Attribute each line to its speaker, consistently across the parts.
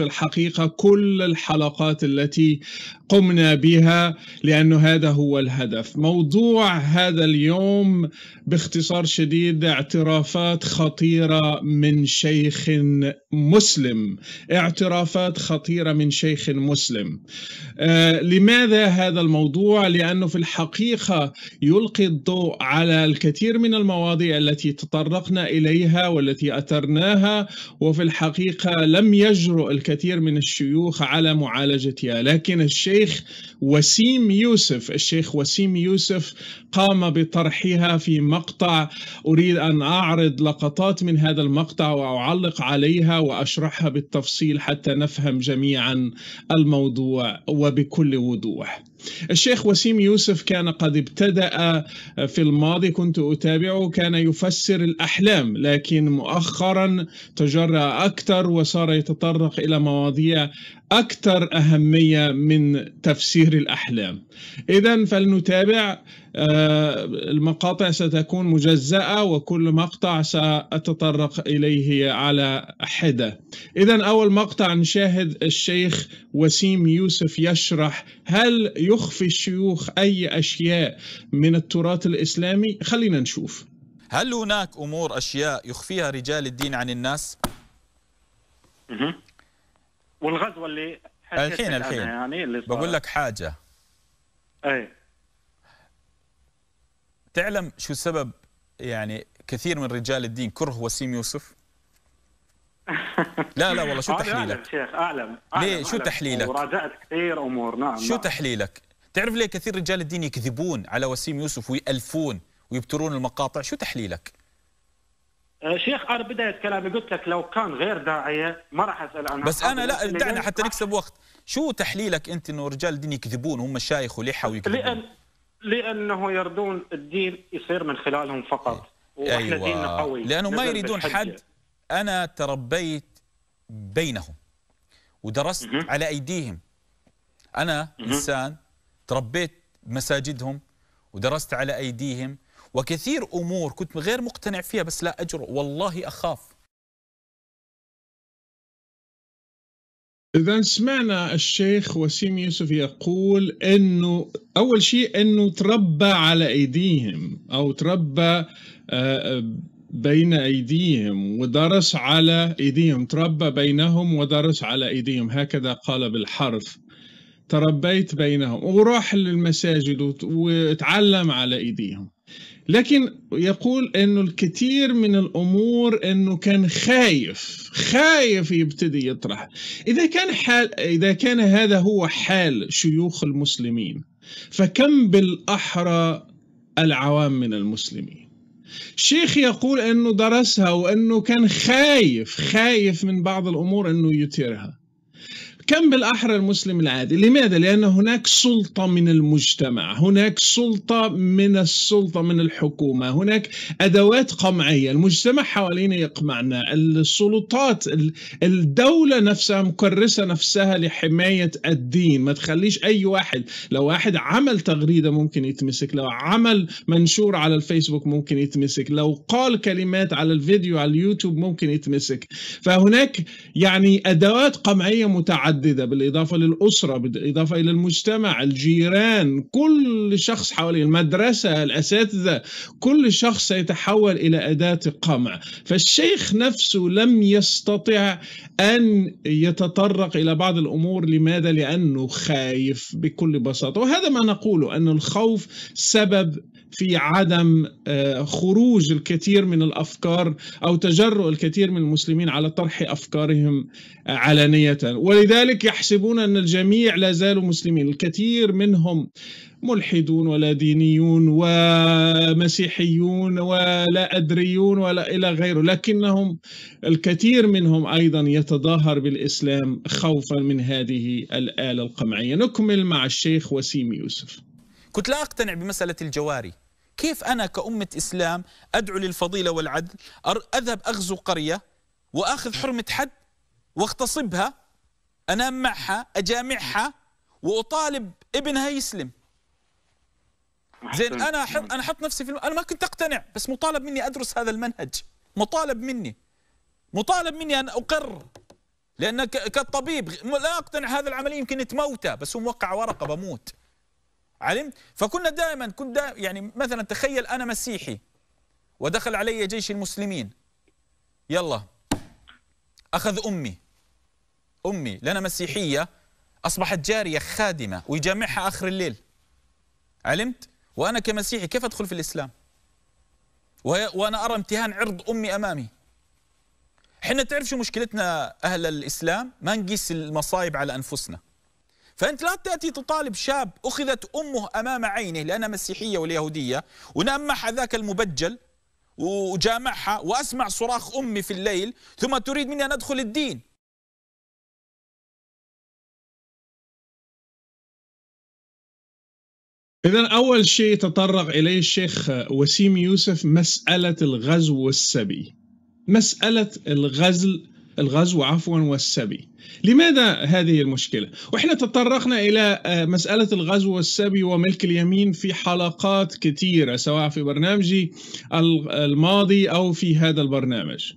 Speaker 1: في الحقيقة كل الحلقات التي قمنا بها لأن هذا هو الهدف موضوع هذا اليوم باختصار شديد اعترافات خطيرة من شيخ مسلم اعترافات خطيرة من شيخ مسلم آه، لماذا هذا الموضوع لأنه في الحقيقة يلقي الضوء على الكثير من المواضيع التي تطرقنا إليها والتي أثرناها وفي الحقيقة لم يجرؤ الكثير الكثير من الشيوخ على معالجتها لكن الشيخ وسيم يوسف الشيخ وسيم يوسف قام بطرحها في مقطع أريد أن أعرض لقطات من هذا المقطع وأعلق عليها وأشرحها بالتفصيل حتى نفهم جميعا الموضوع وبكل وضوح الشيخ وسيم يوسف كان قد ابتدأ آه، في الماضي كنت أتابعه كان يفسر الأحلام لكن مؤخرا تجرأ أكثر وصار يتطرق إلى مواضيع أكثر أهمية من تفسير الأحلام إذا فلنتابع آه، المقاطع ستكون مجزأة وكل مقطع سأتطرق إليه على حدة إذا أول مقطع نشاهد الشيخ وسيم يوسف يشرح هل يخفي الشيوخ أي أشياء من التراث الإسلامي خلينا نشوف هل هناك
Speaker 2: أمور أشياء يخفيها رجال الدين عن الناس؟ والغزوه اللي الحين الحين يعني اللي صار. بقول لك حاجه اي تعلم شو سبب يعني كثير من رجال الدين كره وسيم يوسف
Speaker 3: لا لا والله شو تحليلك شيخ
Speaker 2: اعلم, أعلم. ليه شو أعلم. تحليلك وراجعت كثير امور نعم شو نعم. تحليلك تعرف ليه كثير رجال الدين يكذبون على وسيم يوسف ويألفون ويبترون المقاطع شو تحليلك آه، شيخ انا بدايه كلامي قلت لك لو كان غير داعيه ما راح اسال عنها بس انا لا دعنا حتى نكسب وقت شو تحليلك انت انه رجال الدين يكذبون هم الشايخ ولحى ويكذبون لان لانه يردون الدين يصير من خلالهم فقط واحنا أيوة. ديننا قوي لانه ما يريدون حد انا تربيت بينهم ودرست م-م. على ايديهم انا م-م. انسان تربيت مساجدهم ودرست على ايديهم وكثير أمور كنت غير مقتنع فيها
Speaker 3: بس لا أجرؤ والله أخاف إذا سمعنا الشيخ وسيم يوسف يقول أنه أول
Speaker 1: شيء أنه تربى على أيديهم أو تربى آه، بين أيديهم ودرس على أيديهم تربى بينهم ودرس على أيديهم هكذا قال بالحرف تربيت بينهم وراح للمساجد وتعلم على أيديهم لكن يقول انه الكثير من الامور انه كان خايف خايف يبتدي يطرح اذا كان حال اذا كان هذا هو حال شيوخ المسلمين فكم بالاحرى العوام من المسلمين شيخ يقول انه درسها وانه كان خايف خايف من بعض الامور انه يثيرها كم بالأحرى المسلم العادي لماذا؟ لأن هناك سلطة من المجتمع هناك سلطة من السلطة من الحكومة هناك أدوات قمعية المجتمع حوالينا يقمعنا السلطات الدولة نفسها مكرسة نفسها لحماية الدين ما تخليش أي واحد لو واحد عمل تغريدة ممكن يتمسك لو عمل منشور على الفيسبوك ممكن يتمسك لو قال كلمات على الفيديو على اليوتيوب ممكن يتمسك فهناك يعني أدوات قمعية متعددة متعدده بالاضافه للاسره بالاضافه الى المجتمع الجيران كل شخص حواليه المدرسه الاساتذه كل شخص سيتحول الى اداه قمع فالشيخ نفسه لم يستطع ان يتطرق الى بعض الامور لماذا لانه خايف بكل بساطه وهذا ما نقوله ان الخوف سبب في عدم آه، خروج الكثير من الافكار او تجرؤ الكثير من المسلمين على طرح افكارهم آه، علانيه ولذلك يحسبون ان الجميع لا زالوا مسلمين الكثير منهم ملحدون ولا دينيون ومسيحيون ولا أدريون ولا إلى غيره لكنهم الكثير منهم أيضا يتظاهر بالإسلام خوفا من هذه الآلة القمعية نكمل مع الشيخ وسيم يوسف
Speaker 2: كنت لا أقتنع بمسألة الجواري كيف أنا كأمة إسلام أدعو للفضيلة والعدل أذهب أغزو قرية وأخذ حرمة حد واغتصبها أنام معها أجامعها وأطالب ابنها يسلم زين أنا حط أنا حط نفسي في الم... أنا ما كنت أقتنع بس مطالب مني أدرس هذا المنهج مطالب مني مطالب مني أن أقر لأن كطبيب لا أقتنع هذا العملية يمكن تموته بس هو موقع ورقة بموت علمت فكنا دائما كنت دائما يعني مثلا تخيل أنا مسيحي ودخل علي جيش المسلمين يلا أخذ أمي أمي لنا مسيحية أصبحت جارية خادمة ويجامعها آخر الليل علمت وأنا كمسيحي كيف أدخل في الإسلام وأنا أرى امتهان عرض أمي أمامي احنا تعرف شو مشكلتنا أهل الإسلام ما نقيس المصايب على أنفسنا فأنت لا تأتي تطالب شاب أخذت أمه أمام عينه لأنها مسيحية واليهودية ونمح ذاك المبجل وجامعها
Speaker 3: وأسمع صراخ أمي في الليل ثم تريد مني أن أدخل الدين إذا أول شيء تطرق إليه الشيخ وسيم يوسف مسألة الغزو
Speaker 1: والسبي مسألة الغزل الغزو عفوا والسبي لماذا هذه المشكلة؟ وإحنا تطرقنا إلى آه، مسألة الغزو والسبي وملك اليمين في حلقات كثيرة سواء في برنامجي الماضي أو في هذا البرنامج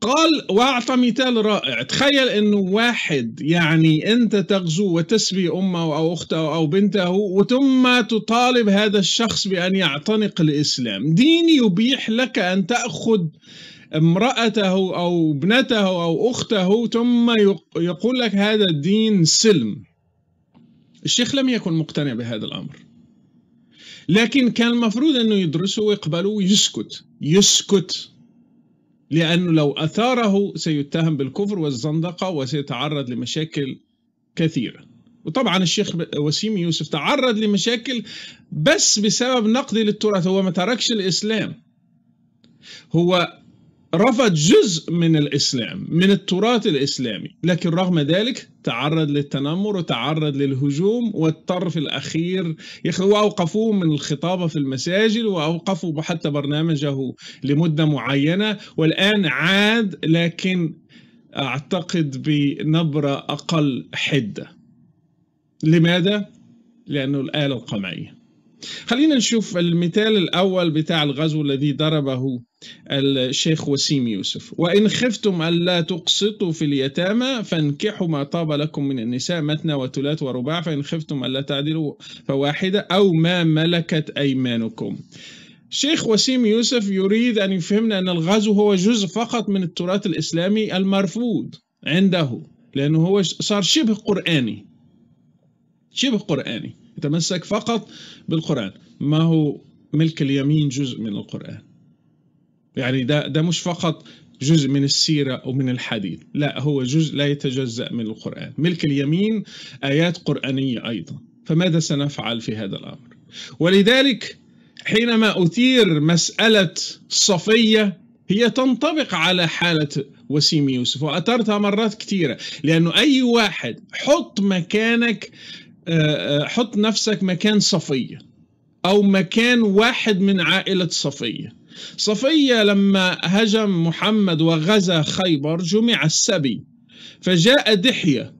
Speaker 1: قال واعطى مثال رائع تخيل انه واحد يعني انت تغزو وتسبي امه او اخته او بنته وثم تطالب هذا الشخص بان يعتنق الاسلام دين يبيح لك ان تاخذ امرأته أو ابنته أو أخته ثم يقول لك هذا الدين سلم الشيخ لم يكن مقتنع بهذا الأمر لكن كان المفروض أنه يدرسه ويقبله ويسكت يسكت لأنه لو أثاره سيتهم بالكفر والزندقة وسيتعرض لمشاكل كثيرة وطبعا الشيخ وسيم يوسف تعرض لمشاكل بس بسبب نقده للتراث هو ما تركش الإسلام هو رفض جزء من الإسلام من التراث الإسلامي لكن رغم ذلك تعرض للتنمر وتعرض للهجوم واضطر في الأخير وأوقفوه من الخطابة في المساجد وأوقفوا حتى برنامجه لمدة معينة والآن عاد لكن أعتقد بنبرة أقل حدة لماذا؟ لأنه الآلة القمعية خلينا نشوف المثال الأول بتاع الغزو الذي ضربه الشيخ وسيم يوسف وإن خفتم ألا تقسطوا في اليتامى فانكحوا ما طاب لكم من النساء مثنى وثلاث ورباع فإن خفتم ألا تعدلوا فواحدة أو ما ملكت أيمانكم شيخ وسيم يوسف يريد أن يفهمنا أن الغزو هو جزء فقط من التراث الإسلامي المرفوض عنده لأنه هو صار شبه قرآني شبه قرآني يتمسك فقط بالقرآن ما هو ملك اليمين جزء من القرآن يعني ده, ده مش فقط جزء من السيرة أو من الحديث لا هو جزء لا يتجزأ من القرآن ملك اليمين آيات قرآنية أيضا فماذا سنفعل في هذا الأمر ولذلك حينما أثير مسألة صفية هي تنطبق على حالة وسيم يوسف وأثرتها مرات كثيرة لأنه أي واحد حط مكانك آه، آه، حط نفسك مكان صفية أو مكان واحد من عائلة صفية صفية لما هجم محمد وغزا خيبر جمع السبي فجاء دحية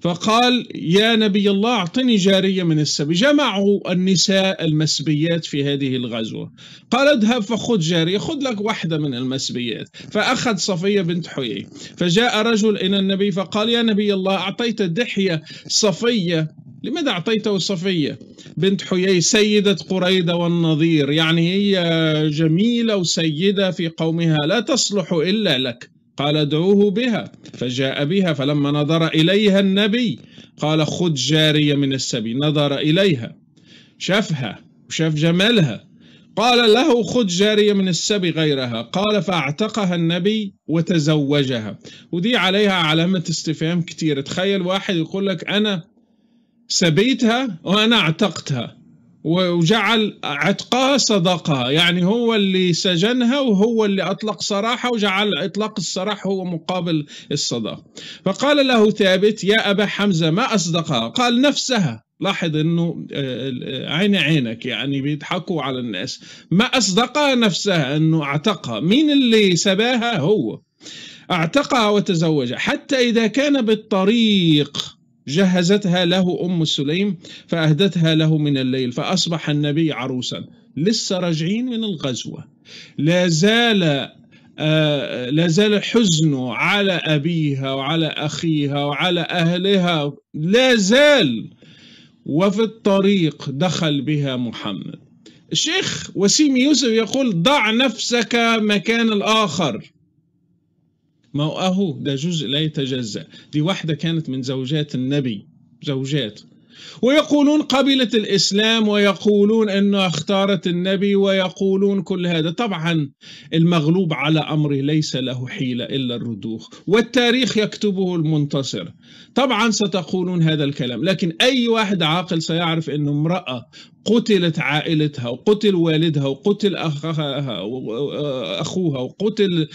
Speaker 1: فقال يا نبي الله أعطني جارية من السبي جمعوا النساء المسبيات في هذه الغزوة قال اذهب فخذ جارية خذ لك واحدة من المسبيات فأخذ صفية بنت حيي فجاء رجل إلى النبي فقال يا نبي الله أعطيت دحية صفية لماذا أعطيته الصفية بنت حيي سيدة قريدة والنظير يعني هي جميلة وسيدة في قومها لا تصلح إلا لك قال ادعوه بها فجاء بها فلما نظر إليها النبي قال خذ جارية من السبي نظر إليها شافها وشاف جمالها قال له خذ جارية من السبي غيرها قال فاعتقها النبي وتزوجها ودي عليها علامة استفهام كتير تخيل واحد يقول لك أنا سبيتها وأنا اعتقتها وجعل عتقها صدقها يعني هو اللي سجنها وهو اللي أطلق سراحة وجعل إطلاق السراح هو مقابل الصداقة فقال له ثابت يا أبا حمزة ما أصدقها قال نفسها لاحظ انه آه، عين عينك يعني بيضحكوا على الناس ما اصدقها نفسها انه اعتقها مين اللي سباها هو اعتقها وتزوجها حتى اذا كان بالطريق جهزتها له أم سليم فأهدتها له من الليل فأصبح النبي عروسا لسه راجعين من الغزوة لا زال آه لا زال حزنه على أبيها وعلى أخيها وعلى أهلها لا زال وفي الطريق دخل بها محمد الشيخ وسيم يوسف يقول ضع نفسك مكان الآخر ما هو ده جزء لا يتجزأ دي واحدة كانت من زوجات النبي زوجات ويقولون قبلت الإسلام ويقولون أنه اختارت النبي ويقولون كل هذا طبعا المغلوب على أمره ليس له حيلة إلا الرضوخ والتاريخ يكتبه المنتصر طبعا ستقولون هذا الكلام لكن أي واحد عاقل سيعرف أن امرأة قتلت عائلتها وقتل والدها وقتل أخها أخوها وقتل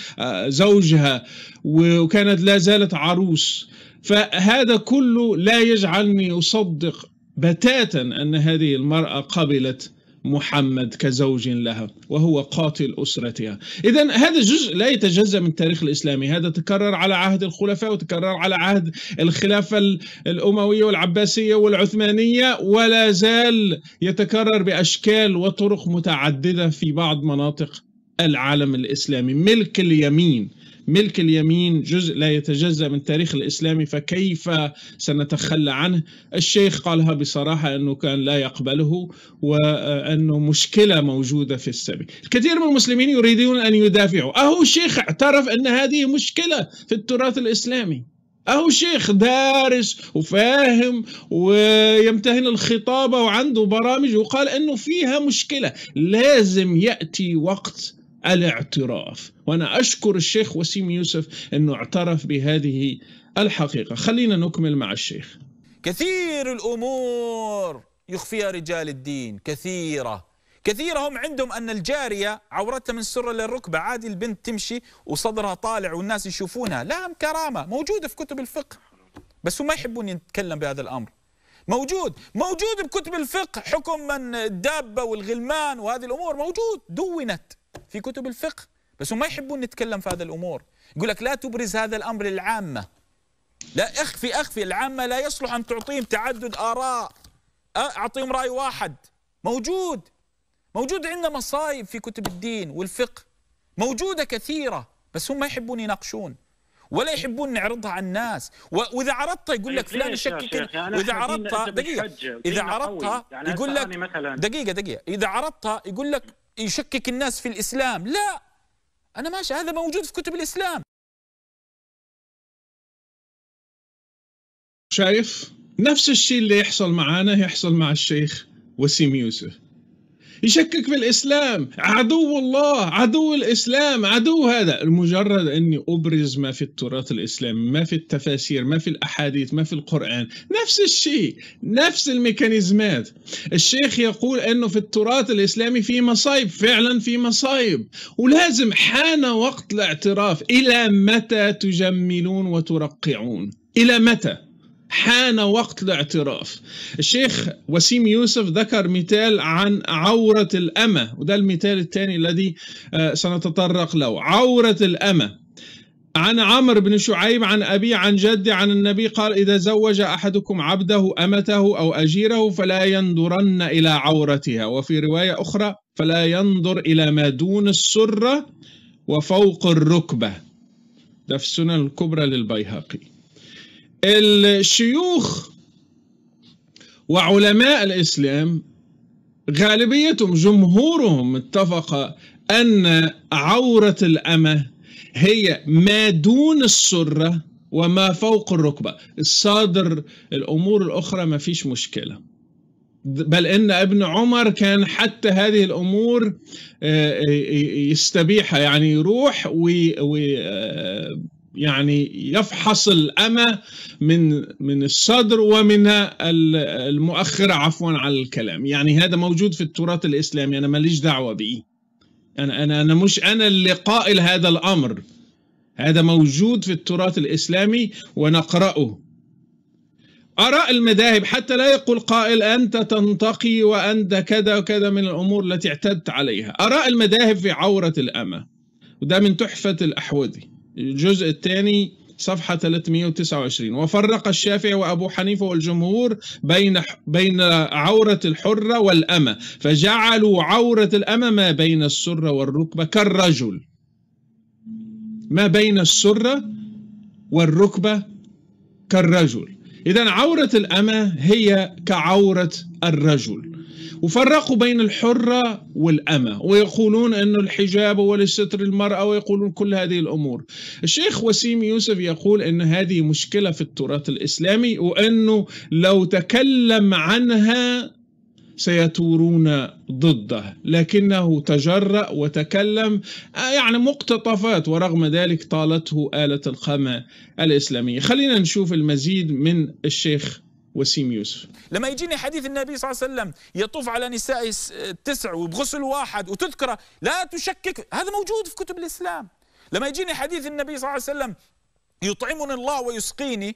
Speaker 1: زوجها وكانت لا زالت عروس فهذا كله لا يجعلني أصدق بتاتا أن هذه المرأة قبلت محمد كزوج لها وهو قاتل أسرتها إذا هذا جزء لا يتجزأ من التاريخ الإسلامي هذا تكرر على عهد الخلفاء وتكرر على عهد الخلافة الأموية والعباسية والعثمانية ولا زال يتكرر بأشكال وطرق متعددة في بعض مناطق العالم الإسلامي ملك اليمين ملك اليمين جزء لا يتجزأ من التاريخ الإسلامي فكيف سنتخلى عنه الشيخ قالها بصراحة أنه كان لا يقبله وأنه مشكلة موجودة في السبي الكثير من المسلمين يريدون أن يدافعوا أهو الشيخ اعترف أن هذه مشكلة في التراث الإسلامي أهو شيخ دارس وفاهم ويمتهن الخطابة وعنده برامج وقال أنه فيها مشكلة لازم يأتي وقت الاعتراف وأنا أشكر الشيخ وسيم يوسف أنه اعترف بهذه الحقيقة خلينا نكمل مع الشيخ
Speaker 2: كثير الأمور يخفيها رجال الدين كثيرة كثيرة هم عندهم أن الجارية عورتها من السره للركبة عادي البنت تمشي وصدرها طالع والناس يشوفونها لا كرامة موجودة في كتب الفقه بس هم ما يحبون يتكلم بهذا الأمر موجود موجود بكتب الفقه حكم من الدابة والغلمان وهذه الأمور موجود دونت في كتب الفقه بس هم ما يحبون نتكلم في هذا الامور يقول لك لا تبرز هذا الامر للعامه لا اخفي اخفي العامه لا يصلح ان تعطيهم تعدد اراء اعطيهم راي واحد موجود موجود عندنا مصايب في كتب الدين والفقه موجوده كثيره بس هم ما يحبون يناقشون ولا يحبون نعرضها على الناس واذا عرضتها يقول لك إيه، فلان يشكك يعني واذا عرضتها دقيقه اذا عرضتها يعني يقول لك دقيقه دقيقه اذا عرضتها يقول لك يشكك الناس في الاسلام لا
Speaker 3: انا ماشي هذا موجود في كتب الاسلام شايف نفس الشيء اللي يحصل معانا يحصل مع الشيخ
Speaker 1: وسيم يوسف يشكك في الاسلام عدو الله عدو الاسلام عدو هذا المجرد اني ابرز ما في التراث الاسلامي ما في التفاسير ما في الاحاديث ما في القران نفس الشيء نفس الميكانيزمات الشيخ يقول انه في التراث الاسلامي في مصايب فعلا في مصايب ولازم حان وقت الاعتراف الى متى تجملون وترقعون الى متى حان وقت الاعتراف الشيخ وسيم يوسف ذكر مثال عن عورة الأمة وده المثال الثاني الذي آه، سنتطرق له عورة الأمة عن عمرو بن شعيب عن أبي عن جدي عن النبي قال إذا زوج أحدكم عبده أمته أو أجيره فلا ينظرن إلى عورتها وفي رواية أخرى فلا ينظر إلى ما دون السرة وفوق الركبة ده في السنن الكبرى للبيهقي الشيوخ وعلماء الإسلام غالبيتهم جمهورهم اتفق أن عورة الأمة هي ما دون السرة وما فوق الركبة الصادر الأمور الأخرى ما فيش مشكلة بل ان ابن عمر كان حتى هذه الامور آه، آه، آه، يستبيحها يعني يروح وي يعني يفحص الأمة من من الصدر ومن المؤخرة عفوا على الكلام يعني هذا موجود في التراث الإسلامي أنا ماليش دعوة به أنا أنا أنا مش أنا اللي قائل هذا الأمر هذا موجود في التراث الإسلامي ونقرأه آراء المذاهب حتى لا يقول قائل أنت تنتقي وأنت كذا وكذا من الأمور التي اعتدت عليها آراء المذاهب في عورة الأمة وده من تحفة الأحوذي الجزء الثاني صفحة 329 وفرق الشافعي وأبو حنيفة والجمهور بين بين عورة الحرة والأمة فجعلوا عورة الأمة ما بين السرة والركبة كالرجل ما بين السرة والركبة كالرجل إذا عورة الأمة هي كعورة الرجل وفرقوا بين الحرة والأمة ويقولون أن الحجاب هو لستر المرأة ويقولون كل هذه الأمور الشيخ وسيم يوسف يقول أن هذه مشكلة في التراث الإسلامي وأنه لو تكلم عنها سيثورون ضده لكنه تجرأ وتكلم يعني مقتطفات ورغم ذلك طالته آلة الخامة الإسلامية خلينا نشوف المزيد من الشيخ وسيم يوسف لما يجيني حديث النبي صلى الله عليه وسلم
Speaker 2: يطوف على نسائه التسع وبغسل واحد وتذكره لا تشكك هذا موجود في كتب الإسلام لما يجيني حديث النبي صلى الله عليه وسلم يطعمني الله ويسقيني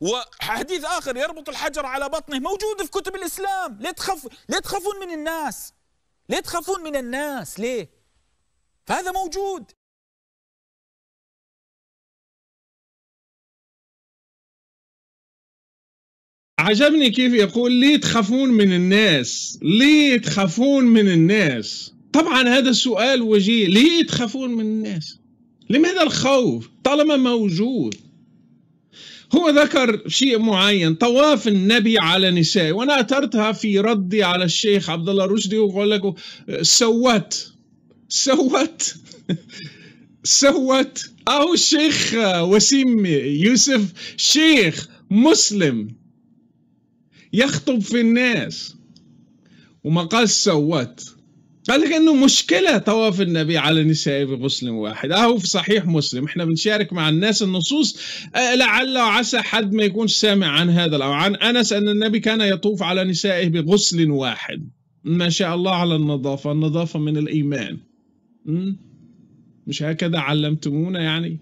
Speaker 2: وحديث آخر يربط الحجر على بطنه موجود في كتب الإسلام ليه, تخف...
Speaker 3: ليه تخافون من الناس ليه تخافون من الناس ليه فهذا موجود عجبني كيف يقول ليه تخافون من الناس
Speaker 1: ليه تخافون من الناس طبعا هذا السؤال وجيه ليه تخافون من الناس لماذا الخوف طالما موجود هو ذكر شيء معين طواف النبي على نساء وانا اثرتها في ردي على الشيخ عبد الله رشدي وقال لك سوت سوت سوت او الشيخ وسيم يوسف شيخ مسلم يخطب في الناس وما قال سوت قال لك انه مشكله طواف النبي على نسائه بغسل واحد اهو آه، في صحيح مسلم احنا بنشارك مع الناس النصوص آه، لعل وعسى حد ما يكون سامع عن هذا او عن انس ان النبي كان يطوف على نسائه بغسل واحد ما شاء الله على النظافه النظافه من الايمان مش هكذا علمتمونا يعني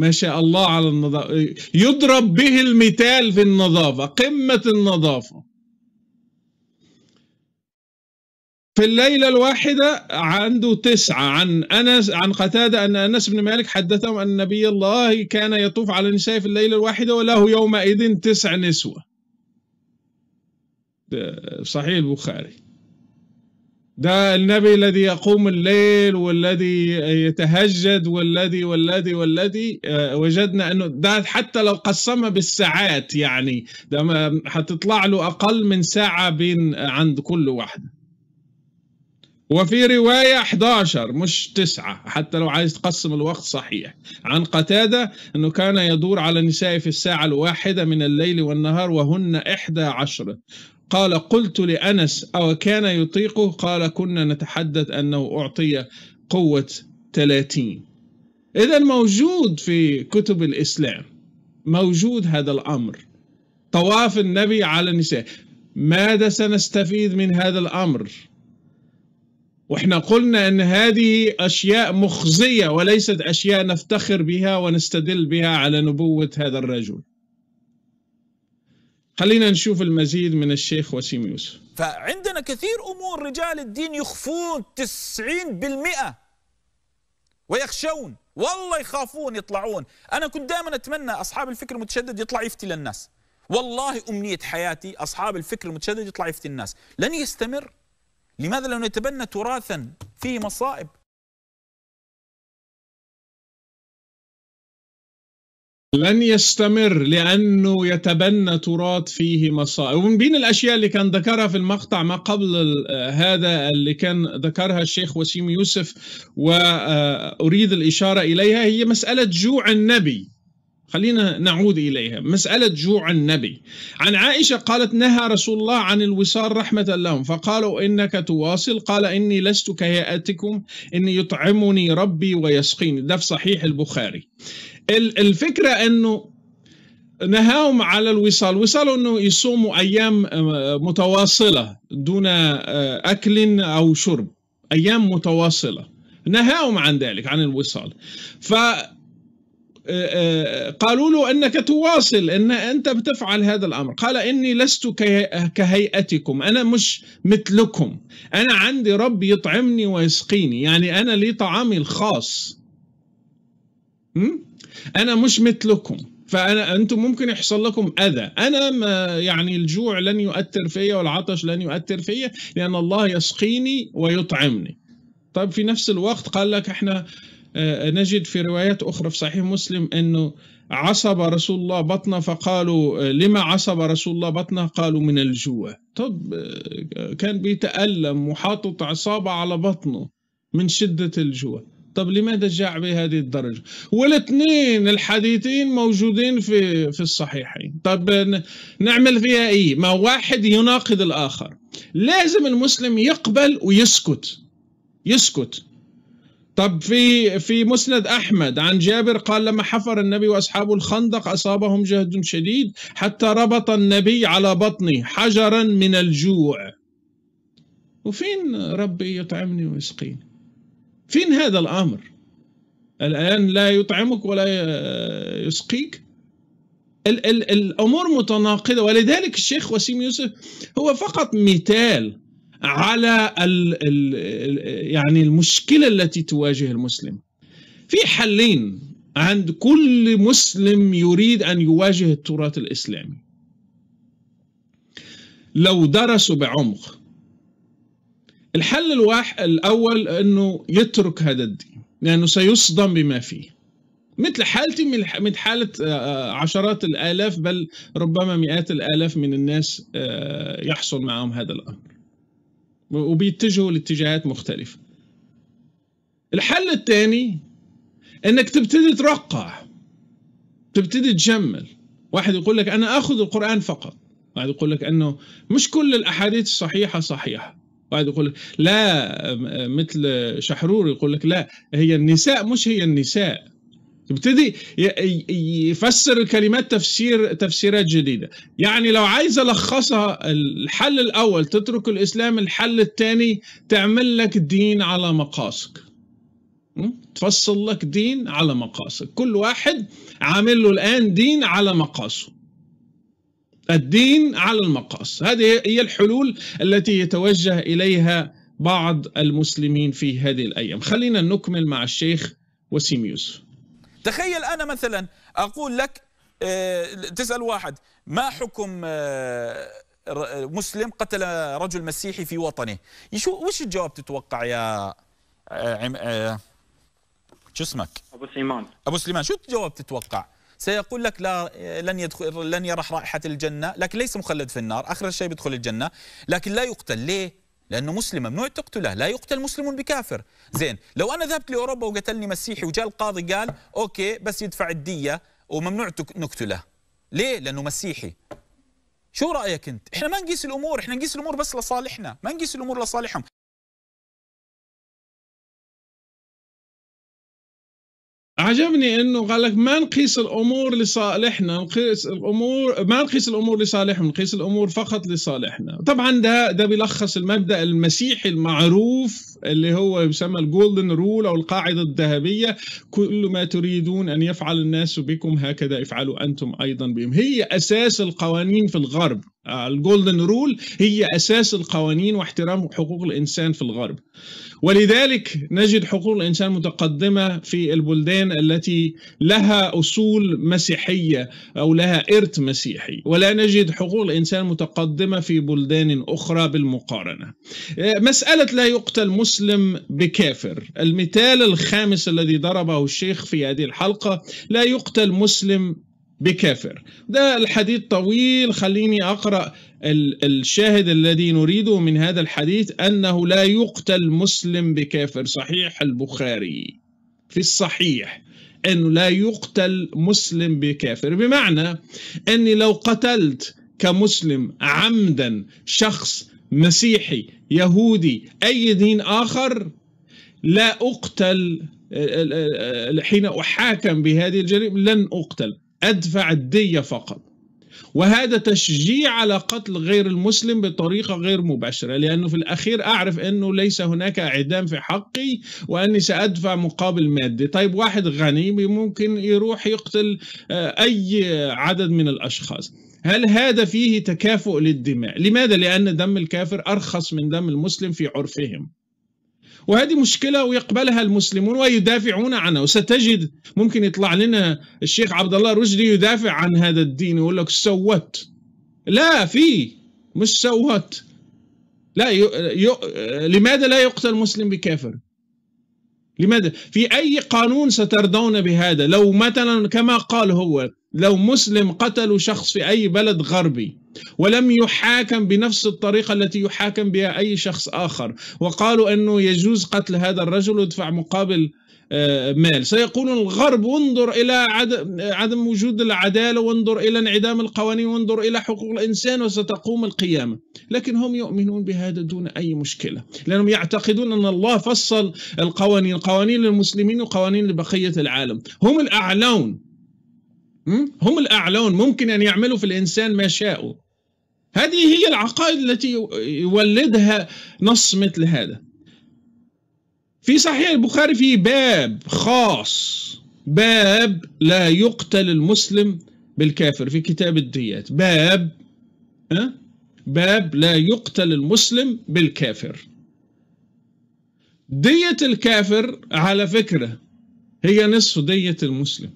Speaker 1: ما شاء الله على النظافة يضرب به المثال في النظافة قمة النظافة في الليلة الواحدة عنده تسعة عن أنس عن قتادة أن أنس بن مالك حدثهم أن نبي الله كان يطوف على النساء في الليلة الواحدة وله يومئذ تسع نسوة صحيح البخاري ده النبي الذي يقوم الليل والذي يتهجد والذي والذي والذي آه، وجدنا انه ده حتى لو قسمها بالساعات يعني ده ما هتطلع له اقل من ساعه بين عند كل واحده وفي رواية 11 مش تسعة حتى لو عايز تقسم الوقت صحيح عن قتادة أنه كان يدور على النساء في الساعة الواحدة من الليل والنهار وهن إحدى عشرة قال قلت لأنس أو كان يطيقه قال كنا نتحدث أنه أعطي قوة 30 إذا موجود في كتب الإسلام موجود هذا الأمر طواف النبي على النساء ماذا سنستفيد من هذا الأمر واحنا قلنا ان هذه اشياء مخزيه وليست اشياء نفتخر بها ونستدل بها على نبوه هذا الرجل خلينا نشوف المزيد من الشيخ وسيم يوسف
Speaker 2: فعندنا كثير أمور رجال الدين يخفون 90% ويخشون والله يخافون يطلعون أنا كنت دائما أتمنى أصحاب الفكر المتشدد يطلع يفتي للناس والله أمنية حياتي أصحاب الفكر المتشدد يطلع
Speaker 3: يفتي الناس لن يستمر لماذا لأنه يتبنى تراثا فيه مصائب لن يستمر لانه يتبنى تراث فيه مصائب ومن بين الاشياء اللي كان
Speaker 1: ذكرها في المقطع ما قبل هذا اللي كان ذكرها الشيخ وسيم يوسف واريد الاشاره اليها هي مساله جوع النبي خلينا نعود اليها مساله جوع النبي عن عائشه قالت نهى رسول الله عن الوصال رحمه لهم فقالوا انك تواصل قال اني لست كهيئتكم اني يطعمني ربي ويسقيني ده في صحيح البخاري الفكره انه نهاهم على الوصال وصال انه يصوموا ايام آه، متواصله دون آه، اكل او شرب ايام متواصله نهاهم عن ذلك عن الوصال ف آه، قالوا له انك تواصل ان انت بتفعل هذا الامر قال اني لست كهيئتكم انا مش مثلكم انا عندي رب يطعمني ويسقيني يعني انا لي طعامي الخاص م? انا مش مثلكم فانا انتم ممكن يحصل لكم اذى انا ما يعني الجوع لن يؤثر فيا والعطش لن يؤثر فيا لان الله يسقيني ويطعمني طيب في نفس الوقت قال لك احنا آه، نجد في روايات اخرى في صحيح مسلم انه عصب رسول الله بطنه فقالوا آه، لما عصب رسول الله بطنه قالوا من الجوع طب آه، كان بيتألم وحاطط عصابة على بطنه من شدة الجوع طب لماذا جاء بهذه الدرجة والاثنين الحديثين موجودين في في الصحيحين طب نعمل فيها ايه ما واحد يناقض الاخر لازم المسلم يقبل ويسكت يسكت طب في في مسند احمد عن جابر قال لما حفر النبي واصحابه الخندق اصابهم جهد شديد حتى ربط النبي على بطني حجرا من الجوع وفين ربي يطعمني ويسقيني فين هذا الأمر الآن لا يطعمك ولا يسقيك ال ال الأمور متناقضة ولذلك الشيخ وسيم يوسف هو فقط مثال على ال ال يعني المشكلة التي تواجه المسلم في حلين عند كل مسلم يريد أن يواجه التراث الإسلامي لو درسوا بعمق الحل الواحد الأول أنه يترك هذا الدين لأنه سيصدم بما فيه مثل حالتي من حالة آه، آه، عشرات الآلاف بل ربما مئات الآلاف من الناس آه، يحصل معهم هذا الأمر وبيتجهوا لاتجاهات مختلفة الحل الثاني انك تبتدي ترقع تبتدي تجمل واحد يقول لك انا اخذ القرآن فقط واحد يقول لك انه مش كل الاحاديث الصحيحة صحيحة واحد يقول لك لا مثل شحرور يقول لك لا هي النساء مش هي النساء يبتدي يفسر الكلمات تفسير تفسيرات جديده يعني لو عايز الخصها الحل الاول تترك الاسلام الحل الثاني تعمل لك دين على مقاسك تفصل لك دين على مقاسك كل واحد عامل له الان دين على مقاسه الدين على المقاس هذه هي الحلول التي يتوجه إليها بعض المسلمين في هذه الأيام خلينا نكمل مع الشيخ وسيم يوسف تخيل أنا مثلا أقول لك
Speaker 2: آه، تسأل واحد ما حكم آه، مسلم قتل رجل مسيحي في وطنه شو وش الجواب تتوقع يا آه، عم... شو اسمك ابو سليمان ابو سليمان شو الجواب تتوقع سيقول لك لا لن يدخل لن يرح رائحه الجنه لكن ليس مخلد في النار اخر شيء بيدخل الجنه لكن لا يقتل ليه لانه مسلم ممنوع تقتله لا يقتل مسلم بكافر زين لو انا ذهبت لاوروبا وقتلني مسيحي وجاء القاضي قال اوكي بس يدفع الديه وممنوع نقتله ليه لانه مسيحي شو رايك انت احنا ما نقيس الامور احنا نقيس
Speaker 3: الامور بس لصالحنا ما نقيس الامور لصالحهم عجبني انه قال لك ما نقيس الامور
Speaker 1: لصالحنا نقيس الامور ما نقيس الامور لصالحهم نقيس الامور فقط لصالحنا طبعا ده ده بيلخص المبدا المسيحي المعروف اللي هو يسمى الجولدن رول او القاعده الذهبيه كل ما تريدون ان يفعل الناس بكم هكذا افعلوا انتم ايضا بهم هي اساس القوانين في الغرب آه، الجولدن رول هي اساس القوانين واحترام حقوق الانسان في الغرب ولذلك نجد حقوق الانسان متقدمه في البلدان التي لها اصول مسيحيه او لها ارث مسيحي ولا نجد حقوق الانسان متقدمه في بلدان اخرى بالمقارنه آه، مساله لا يقتل مسلم مسلم بكافر المثال الخامس الذي ضربه الشيخ في هذه الحلقة لا يقتل مسلم بكافر ده الحديث طويل خليني أقرأ الشاهد الذي نريده من هذا الحديث أنه لا يقتل مسلم بكافر صحيح البخاري في الصحيح أنه لا يقتل مسلم بكافر بمعنى أني لو قتلت كمسلم عمدا شخص مسيحي يهودي أي دين آخر لا أقتل حين أحاكم بهذه الجريمة لن أقتل أدفع الدية فقط وهذا تشجيع على قتل غير المسلم بطريقة غير مباشرة لأنه في الأخير أعرف أنه ليس هناك إعدام في حقي وأني سأدفع مقابل مادي طيب واحد غني ممكن يروح يقتل آه، أي عدد من الأشخاص هل هذا فيه تكافؤ للدماء لماذا لأن دم الكافر أرخص من دم المسلم في عرفهم وهذه مشكلة ويقبلها المسلمون ويدافعون عنها وستجد ممكن يطلع لنا الشيخ عبد الله رشدي يدافع عن هذا الدين ويقول لك سوت لا في مش سوت لا يو يو لماذا لا يقتل مسلم بكافر لماذا في أي قانون سترضون بهذا لو مثلا كما قال هو لو مسلم قتلوا شخص في أي بلد غربي ولم يحاكم بنفس الطريقة التي يحاكم بها أي شخص آخر وقالوا أنه يجوز قتل هذا الرجل ويدفع مقابل آه، مال سيقول الغرب انظر إلى عدم وجود العدالة وانظر إلى انعدام القوانين وانظر إلى حقوق الإنسان وستقوم القيامة لكن هم يؤمنون بهذا دون أي مشكلة لأنهم يعتقدون أن الله فصل القوانين قوانين للمسلمين وقوانين لبقية العالم هم الأعلون هم الأعلون ممكن أن يعملوا في الإنسان ما شاءوا هذه هي العقائد التي يولدها نص مثل هذا في صحيح البخاري في باب خاص باب لا يقتل المسلم بالكافر في كتاب الديات باب ها باب لا يقتل المسلم بالكافر دية الكافر على فكرة هي نصف دية المسلم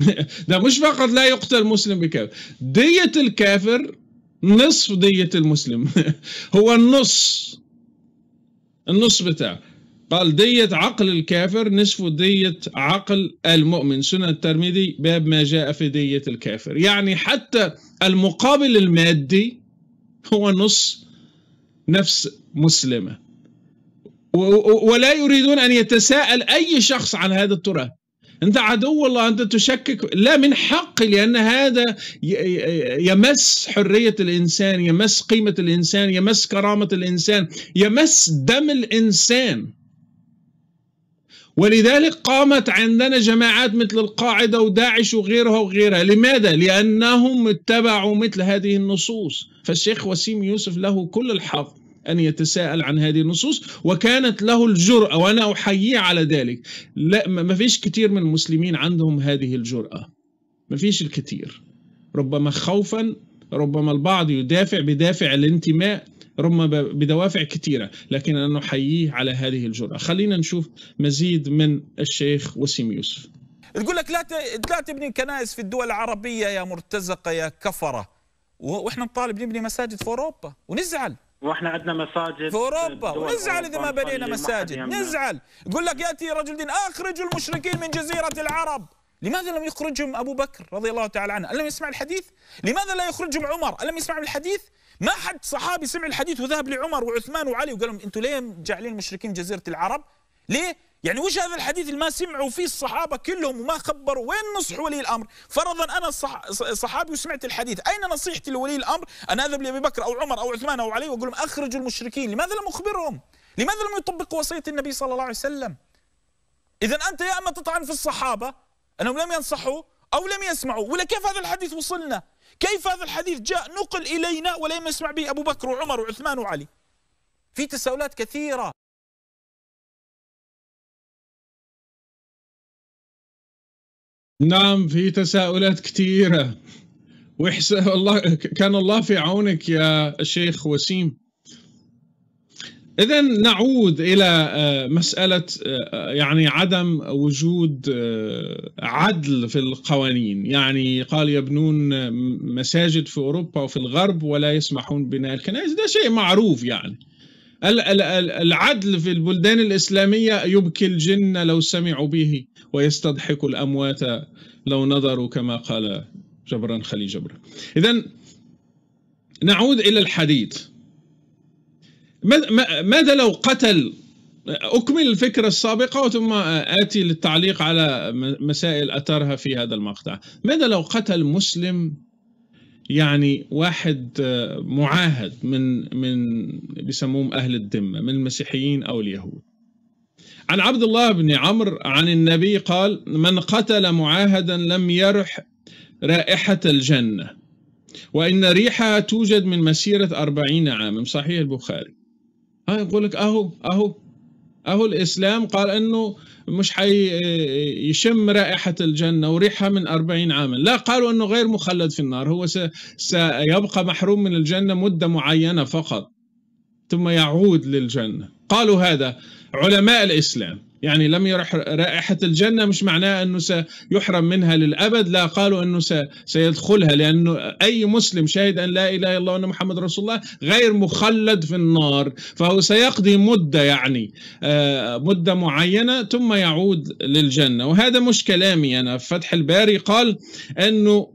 Speaker 1: لا مش فقط لا يقتل مسلم بكافر دية الكافر نصف دية المسلم هو النص النص بتاعه قال دية عقل الكافر نصف دية عقل المؤمن سنة الترمذي باب ما جاء في دية الكافر يعني حتى المقابل المادي هو نص نفس مسلمة ولا يريدون أن يتساءل أي شخص عن هذا التراث انت عدو الله انت تشكك لا من حق لان هذا يمس حريه الانسان يمس قيمه الانسان يمس كرامه الانسان يمس دم الانسان ولذلك قامت عندنا جماعات مثل القاعده وداعش وغيرها وغيرها، لماذا؟ لانهم اتبعوا مثل هذه النصوص، فالشيخ وسيم يوسف له كل الحق أن يتساءل عن هذه النصوص وكانت له الجرأة وأنا أحييه على ذلك لا ما فيش كتير من المسلمين عندهم هذه الجرأة ما فيش الكثير ربما خوفا ربما البعض يدافع بدافع الانتماء ربما بدوافع كثيرة لكن أنا أحييه على هذه الجرأة خلينا نشوف مزيد من الشيخ وسيم يوسف
Speaker 2: تقول لك لا لا تبني كنائس في الدول العربية يا مرتزقة يا كفرة واحنا نطالب نبني مساجد في أوروبا ونزعل واحنا عندنا مساجد في اوروبا نزعل اذا ما بنينا مساجد نزعل يقول لك ياتي رجل دين اخرجوا المشركين من جزيره العرب لماذا لم يخرجهم ابو بكر رضي الله تعالى عنه؟ الم يسمع الحديث؟ لماذا لا يخرجهم عمر؟ الم يسمع الحديث؟ ما حد صحابي سمع الحديث وذهب لعمر وعثمان وعلي وقال لهم انتم ليه جعلين المشركين جزيره العرب؟ ليه؟ يعني وش هذا الحديث اللي ما سمعوا فيه الصحابه كلهم وما خبروا وين نصح ولي الامر؟ فرضا انا صح صحابي وسمعت الحديث، اين نصيحتي لولي الامر؟ انا اذهب لابي بكر او عمر او عثمان او علي واقول لهم اخرجوا المشركين، لماذا لم اخبرهم؟ لماذا لم يطبقوا وصيه النبي صلى الله عليه وسلم؟ اذا انت يا اما تطعن في الصحابه انهم لم ينصحوا او لم يسمعوا، ولا كيف هذا الحديث وصلنا؟ كيف هذا الحديث جاء نقل الينا ولم يسمع به ابو بكر وعمر
Speaker 3: وعثمان وعلي؟ في تساؤلات كثيره نعم في تساؤلات كثيرة وإحس... الله كان الله في عونك يا الشيخ
Speaker 1: وسيم إذا نعود إلى آه، مسألة آه، يعني عدم وجود آه، عدل في القوانين، يعني قال يبنون مساجد في أوروبا وفي الغرب ولا يسمحون بناء الكنائس، ده شيء معروف يعني. العدل في البلدان الإسلامية يبكي الجن لو سمعوا به ويستضحك الأموات لو نظروا كما قال جبران خلي جبران إذا نعود إلى الحديث ماذا لو قتل أكمل الفكرة السابقة ثم آتي للتعليق على مسائل أثرها في هذا المقطع ماذا لو قتل مسلم يعني واحد آه، معاهد من من بيسموهم اهل الذمه من المسيحيين او اليهود عن عبد الله بن عمرو عن النبي قال من قتل معاهدا لم يرح رائحة الجنة وإن ريحها توجد من مسيرة أربعين عاما صحيح البخاري ها يقول لك أهو أهو اهو الاسلام قال انه مش حيشم رائحة الجنة وريحها من أربعين عاما لا قالوا أنه غير مخلد في النار هو سيبقى محروم من الجنة مدة معينة فقط ثم يعود للجنة قالوا هذا علماء الإسلام يعني لم يرح رائحة الجنة مش معناه أنه سيحرم منها للأبد لا قالوا أنه سيدخلها لأنه أي مسلم شاهد أن لا إله إلا الله وأن محمد رسول الله غير مخلد في النار فهو سيقضي مدة يعني آه، مدة معينة ثم يعود للجنة وهذا مش كلامي أنا فتح الباري قال أنه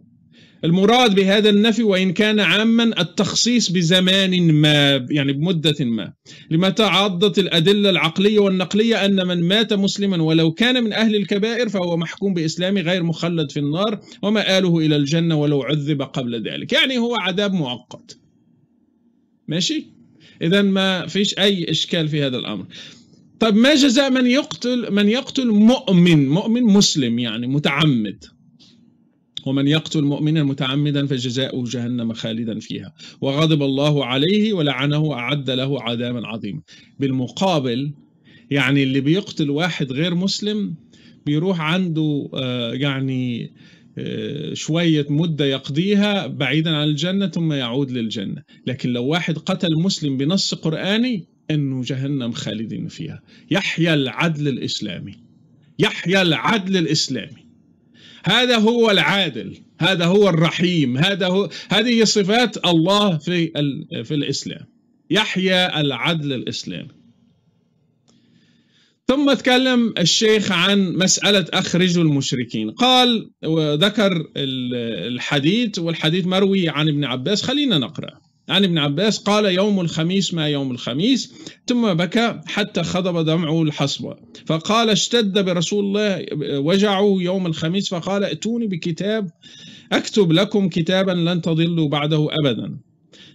Speaker 1: المراد بهذا النفي وإن كان عاما التخصيص بزمان ما يعني بمدة ما لما تعضت الأدلة العقلية والنقلية أن من مات مسلما ولو كان من أهل الكبائر فهو محكوم بإسلامه غير مخلد في النار وما آله إلى الجنة ولو عذب قبل ذلك يعني هو عذاب مؤقت ماشي إذا ما فيش أي إشكال في هذا الأمر طب ما جزاء من يقتل من يقتل مؤمن مؤمن مسلم يعني متعمد ومن يقتل مؤمنا متعمدا فجزاؤه جهنم خالدا فيها وغضب الله عليه ولعنه وأعد له عذابا عظيما بالمقابل يعني اللي بيقتل واحد غير مسلم بيروح عنده آه، يعني آه، شوية مدة يقضيها بعيدا عن الجنة ثم يعود للجنة لكن لو واحد قتل مسلم بنص قرآني أنه جهنم خالدين فيها يحيى العدل الإسلامي يحيى العدل الإسلامي هذا هو العادل هذا هو الرحيم هذا هو هذه صفات الله في ال... في الاسلام يحيى العدل الاسلامي ثم تكلم الشيخ عن مسألة أخرجوا المشركين قال وذكر الحديث والحديث مروي عن ابن عباس خلينا نقرأ عن ابن عباس قال يوم الخميس ما يوم الخميس ثم بكى حتى خضب دمعه الحصبة فقال اشتد برسول الله وجعه يوم الخميس فقال ائتوني بكتاب أكتب لكم كتابا لن تضلوا بعده أبدا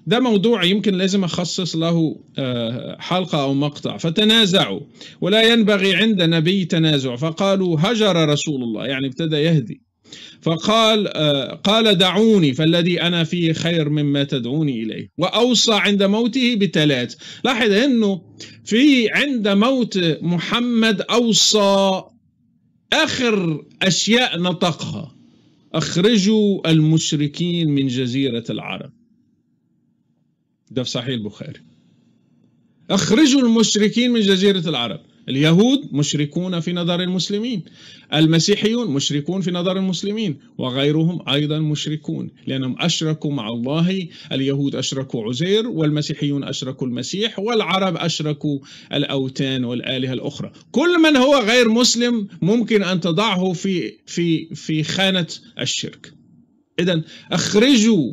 Speaker 1: ده موضوع يمكن لازم أخصص له آه، حلقة أو مقطع فتنازعوا ولا ينبغي عند نبي تنازع فقالوا هجر رسول الله يعني ابتدى يهدي فقال آه، قال دعوني فالذي أنا فيه خير مما تدعوني إليه وأوصى عند موته بثلاث لاحظ أنه في عند موت محمد أوصى آخر أشياء نطقها أخرجوا المشركين من جزيرة العرب ده في صحيح البخاري أخرجوا المشركين من جزيرة العرب اليهود مشركون في نظر المسلمين المسيحيون مشركون في نظر المسلمين وغيرهم أيضا مشركون لأنهم أشركوا مع الله اليهود أشركوا عزير والمسيحيون أشركوا المسيح والعرب أشركوا الأوتان والآلهة الأخرى كل من هو غير مسلم ممكن أن تضعه في, في, في خانة الشرك إذا أخرجوا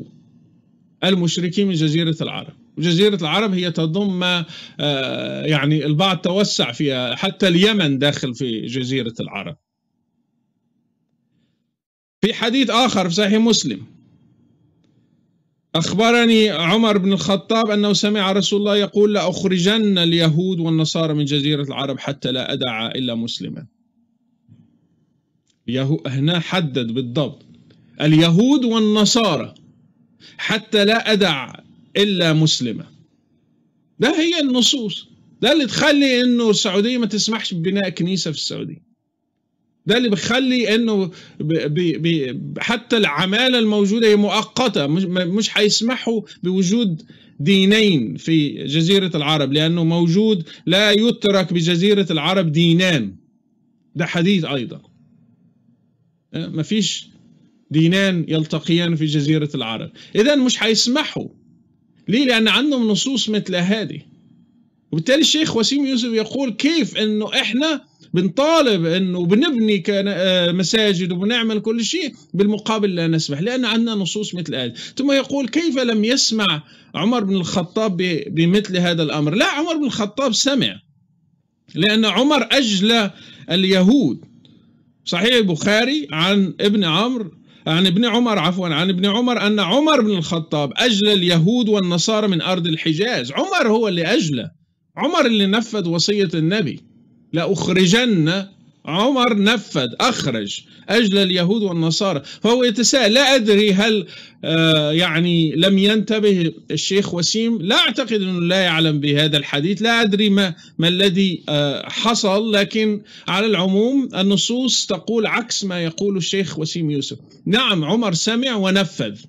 Speaker 1: المشركين من جزيرة العرب وجزيرة العرب هي تضم آه، يعني البعض توسع فيها حتى اليمن داخل في جزيرة العرب في حديث آخر في صحيح مسلم أخبرني عمر بن الخطاب أنه سمع رسول الله يقول لأخرجن اليهود والنصارى من جزيرة العرب حتى لا أدع إلا مسلما هنا حدد بالضبط اليهود والنصارى حتى لا أدع إلا مسلمة ده هي النصوص ده اللي تخلي انه السعودية ما تسمحش ببناء كنيسة في السعودية ده اللي بيخلي انه بي بي حتى العمالة الموجودة هي مؤقتة مش, مش هيسمحوا بوجود دينين في جزيرة العرب لأنه موجود لا يترك بجزيرة العرب دينان ده حديث أيضا ما فيش دينان يلتقيان في جزيرة العرب إذا مش هيسمحوا ليه؟ لأن عندهم نصوص مثل هذه وبالتالي الشيخ وسيم يوسف يقول كيف أنه إحنا بنطالب أنه بنبني آه، مساجد وبنعمل كل شيء بالمقابل لا نسمح لأن عندنا نصوص مثل هذه ثم يقول كيف لم يسمع عمر بن الخطاب بمثل هذا الأمر لا عمر بن الخطاب سمع لأن عمر أجلى اليهود صحيح البخاري عن ابن عمرو عن ابن عمر عفوا عن ابن عمر أن عمر بن الخطاب أجلى اليهود والنصارى من أرض الحجاز عمر هو اللي أجلى عمر اللي نفذ وصية النبي لأخرجن عمر نفذ أخرج أجل اليهود والنصارى فهو يتساءل لا أدري هل آه، يعني لم ينتبه الشيخ وسيم لا أعتقد أنه لا يعلم بهذا الحديث لا أدري ما, ما الذي آه، حصل لكن على العموم النصوص تقول عكس ما يقول الشيخ وسيم يوسف نعم عمر سمع ونفذ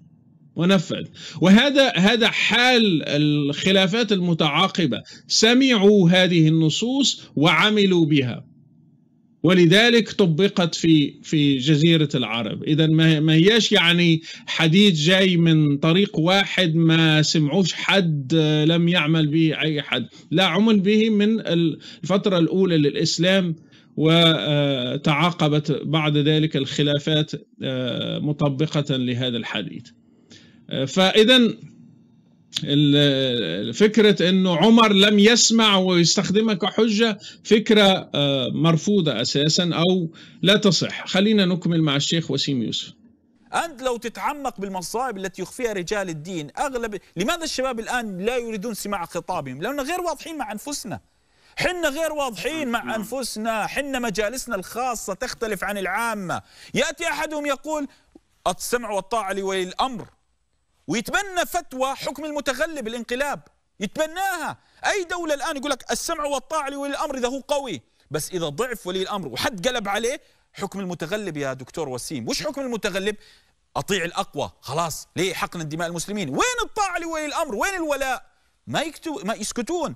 Speaker 1: ونفذ وهذا هذا حال الخلافات المتعاقبه سمعوا هذه النصوص وعملوا بها ولذلك طبقت في في جزيرة العرب إذا ما هياش يعني حديث جاي من طريق واحد ما سمعوش حد آه، لم يعمل به أي حد لا عمل به من الفترة الأولى للإسلام وتعاقبت آه، بعد ذلك الخلافات آه، مطبقة لهذا الحديث فإذا فكرة أنه عمر لم يسمع ويستخدمها كحجة فكرة آه، مرفوضة أساسا أو لا تصح خلينا نكمل مع الشيخ وسيم يوسف
Speaker 2: أنت لو تتعمق بالمصائب التي يخفيها رجال الدين أغلب لماذا الشباب الآن لا يريدون سماع خطابهم لأننا غير واضحين مع أنفسنا حنا غير واضحين مع أنفسنا حنا مجالسنا الخاصة تختلف عن العامة يأتي أحدهم يقول السمع والطاعة لولي الأمر ويتبنى فتوى حكم المتغلب الانقلاب يتبناها أي دولة الآن يقول لك السمع والطاعة لولي الأمر إذا هو قوي بس إذا ضعف ولي الأمر وحد قلب عليه حكم المتغلب يا دكتور وسيم وش حكم المتغلب أطيع
Speaker 3: الأقوى خلاص ليه حقنا دماء المسلمين وين الطاعة لولي الأمر وين الولاء ما, يكتو ما يسكتون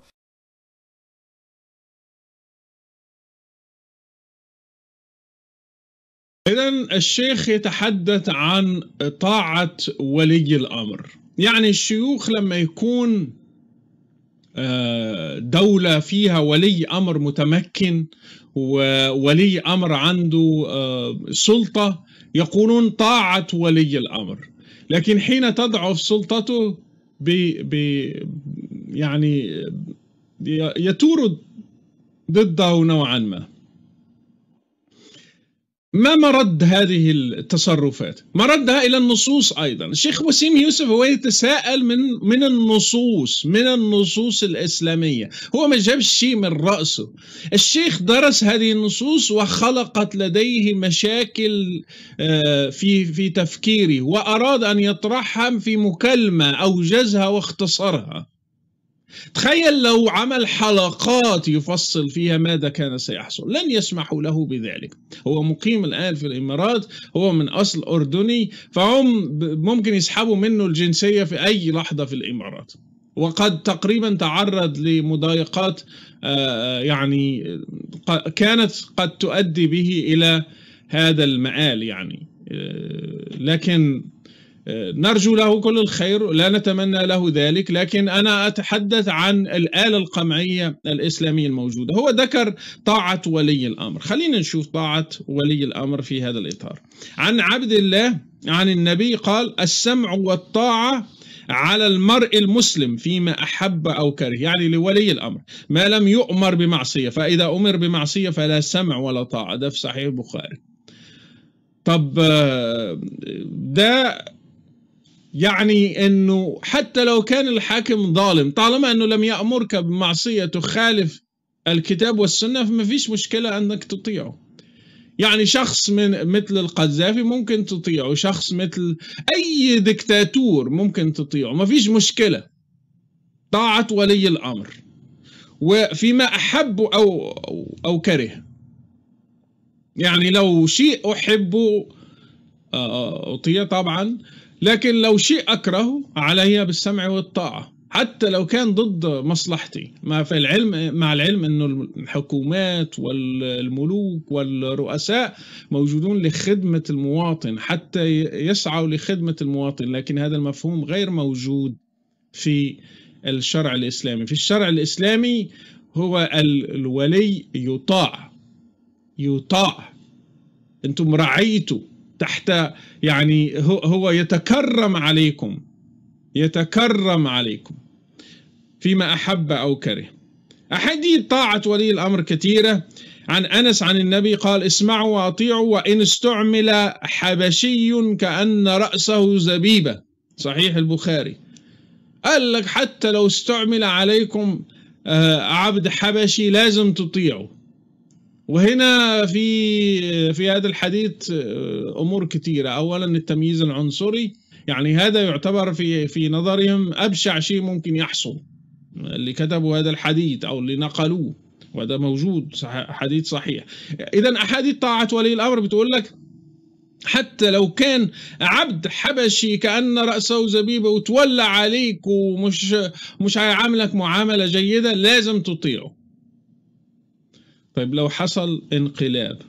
Speaker 3: إذا الشيخ يتحدث عن
Speaker 1: طاعة ولي الأمر يعني الشيوخ لما يكون آه، دولة فيها ولي أمر متمكن وولي أمر عنده آه، سلطة يقولون طاعة ولي الأمر لكن حين تضعف سلطته بي بي يعني يتورد ضده نوعا ما ما مرد هذه التصرفات مردها الى النصوص ايضا الشيخ وسيم يوسف هو يتساءل من من النصوص من النصوص الاسلاميه هو ما جابش شيء من راسه الشيخ درس هذه النصوص وخلقت لديه مشاكل آه، في في تفكيره واراد ان يطرحها في مكالمه اوجزها واختصرها تخيل لو عمل حلقات يفصل فيها ماذا كان سيحصل لن يسمحوا له بذلك هو مقيم الآن في الإمارات هو من أصل أردني فهم ممكن يسحبوا منه الجنسية في أي لحظة في الإمارات وقد تقريبا تعرض لمضايقات آه، آه، يعني آه، كانت قد تؤدي به إلى هذا المآل يعني لكن نرجو له كل الخير لا نتمنى له ذلك لكن أنا أتحدث عن الآلة القمعية الإسلامية الموجودة هو ذكر طاعة ولي الأمر خلينا نشوف طاعة ولي الأمر في هذا الإطار عن عبد الله عن النبي قال السمع والطاعة على المرء المسلم فيما أحب أو كره يعني لولي الأمر ما لم يؤمر بمعصية فإذا أمر بمعصية فلا سمع ولا طاعة ده في صحيح البخاري طب آه، ده يعني انه حتى لو كان الحاكم ظالم طالما انه لم يامرك بمعصيه تخالف الكتاب والسنه فما فيش مشكله انك تطيعه يعني شخص من مثل القذافي ممكن تطيعه شخص مثل اي دكتاتور ممكن تطيعه ما فيش مشكله طاعه ولي الامر وفيما احب او او, أو كره يعني لو شيء احبه آه، اطيع طبعا لكن لو شيء أكرهه علي بالسمع والطاعة حتى لو كان ضد مصلحتي مع في العلم مع العلم انه الحكومات والملوك والرؤساء موجودون لخدمه المواطن حتى يسعوا لخدمه المواطن لكن هذا المفهوم غير موجود في الشرع الاسلامي في الشرع الاسلامي هو الولي يطاع يطاع انتم رعيتوا تحت يعني هو, هو يتكرم عليكم يتكرم عليكم فيما أحب أو كره أحاديث طاعة ولي الأمر كثيرة عن أنس عن النبي قال اسمعوا وأطيعوا وإن استعمل حبشي كأن رأسه زبيبة صحيح البخاري قال لك حتى لو استعمل عليكم آه، عبد حبشي لازم تطيعوا وهنا في في هذا الحديث آه، امور كثيره اولا التمييز العنصري يعني هذا يعتبر في في نظرهم ابشع شيء ممكن يحصل اللي كتبوا هذا الحديث او اللي نقلوه وهذا موجود حديث صحيح اذا احاديث طاعه ولي الامر بتقول لك حتى لو كان عبد حبشي كأن رأسه زبيبة وتولى عليك ومش مش هيعاملك معاملة جيدة لازم تطيعه طيب لو حصل انقلاب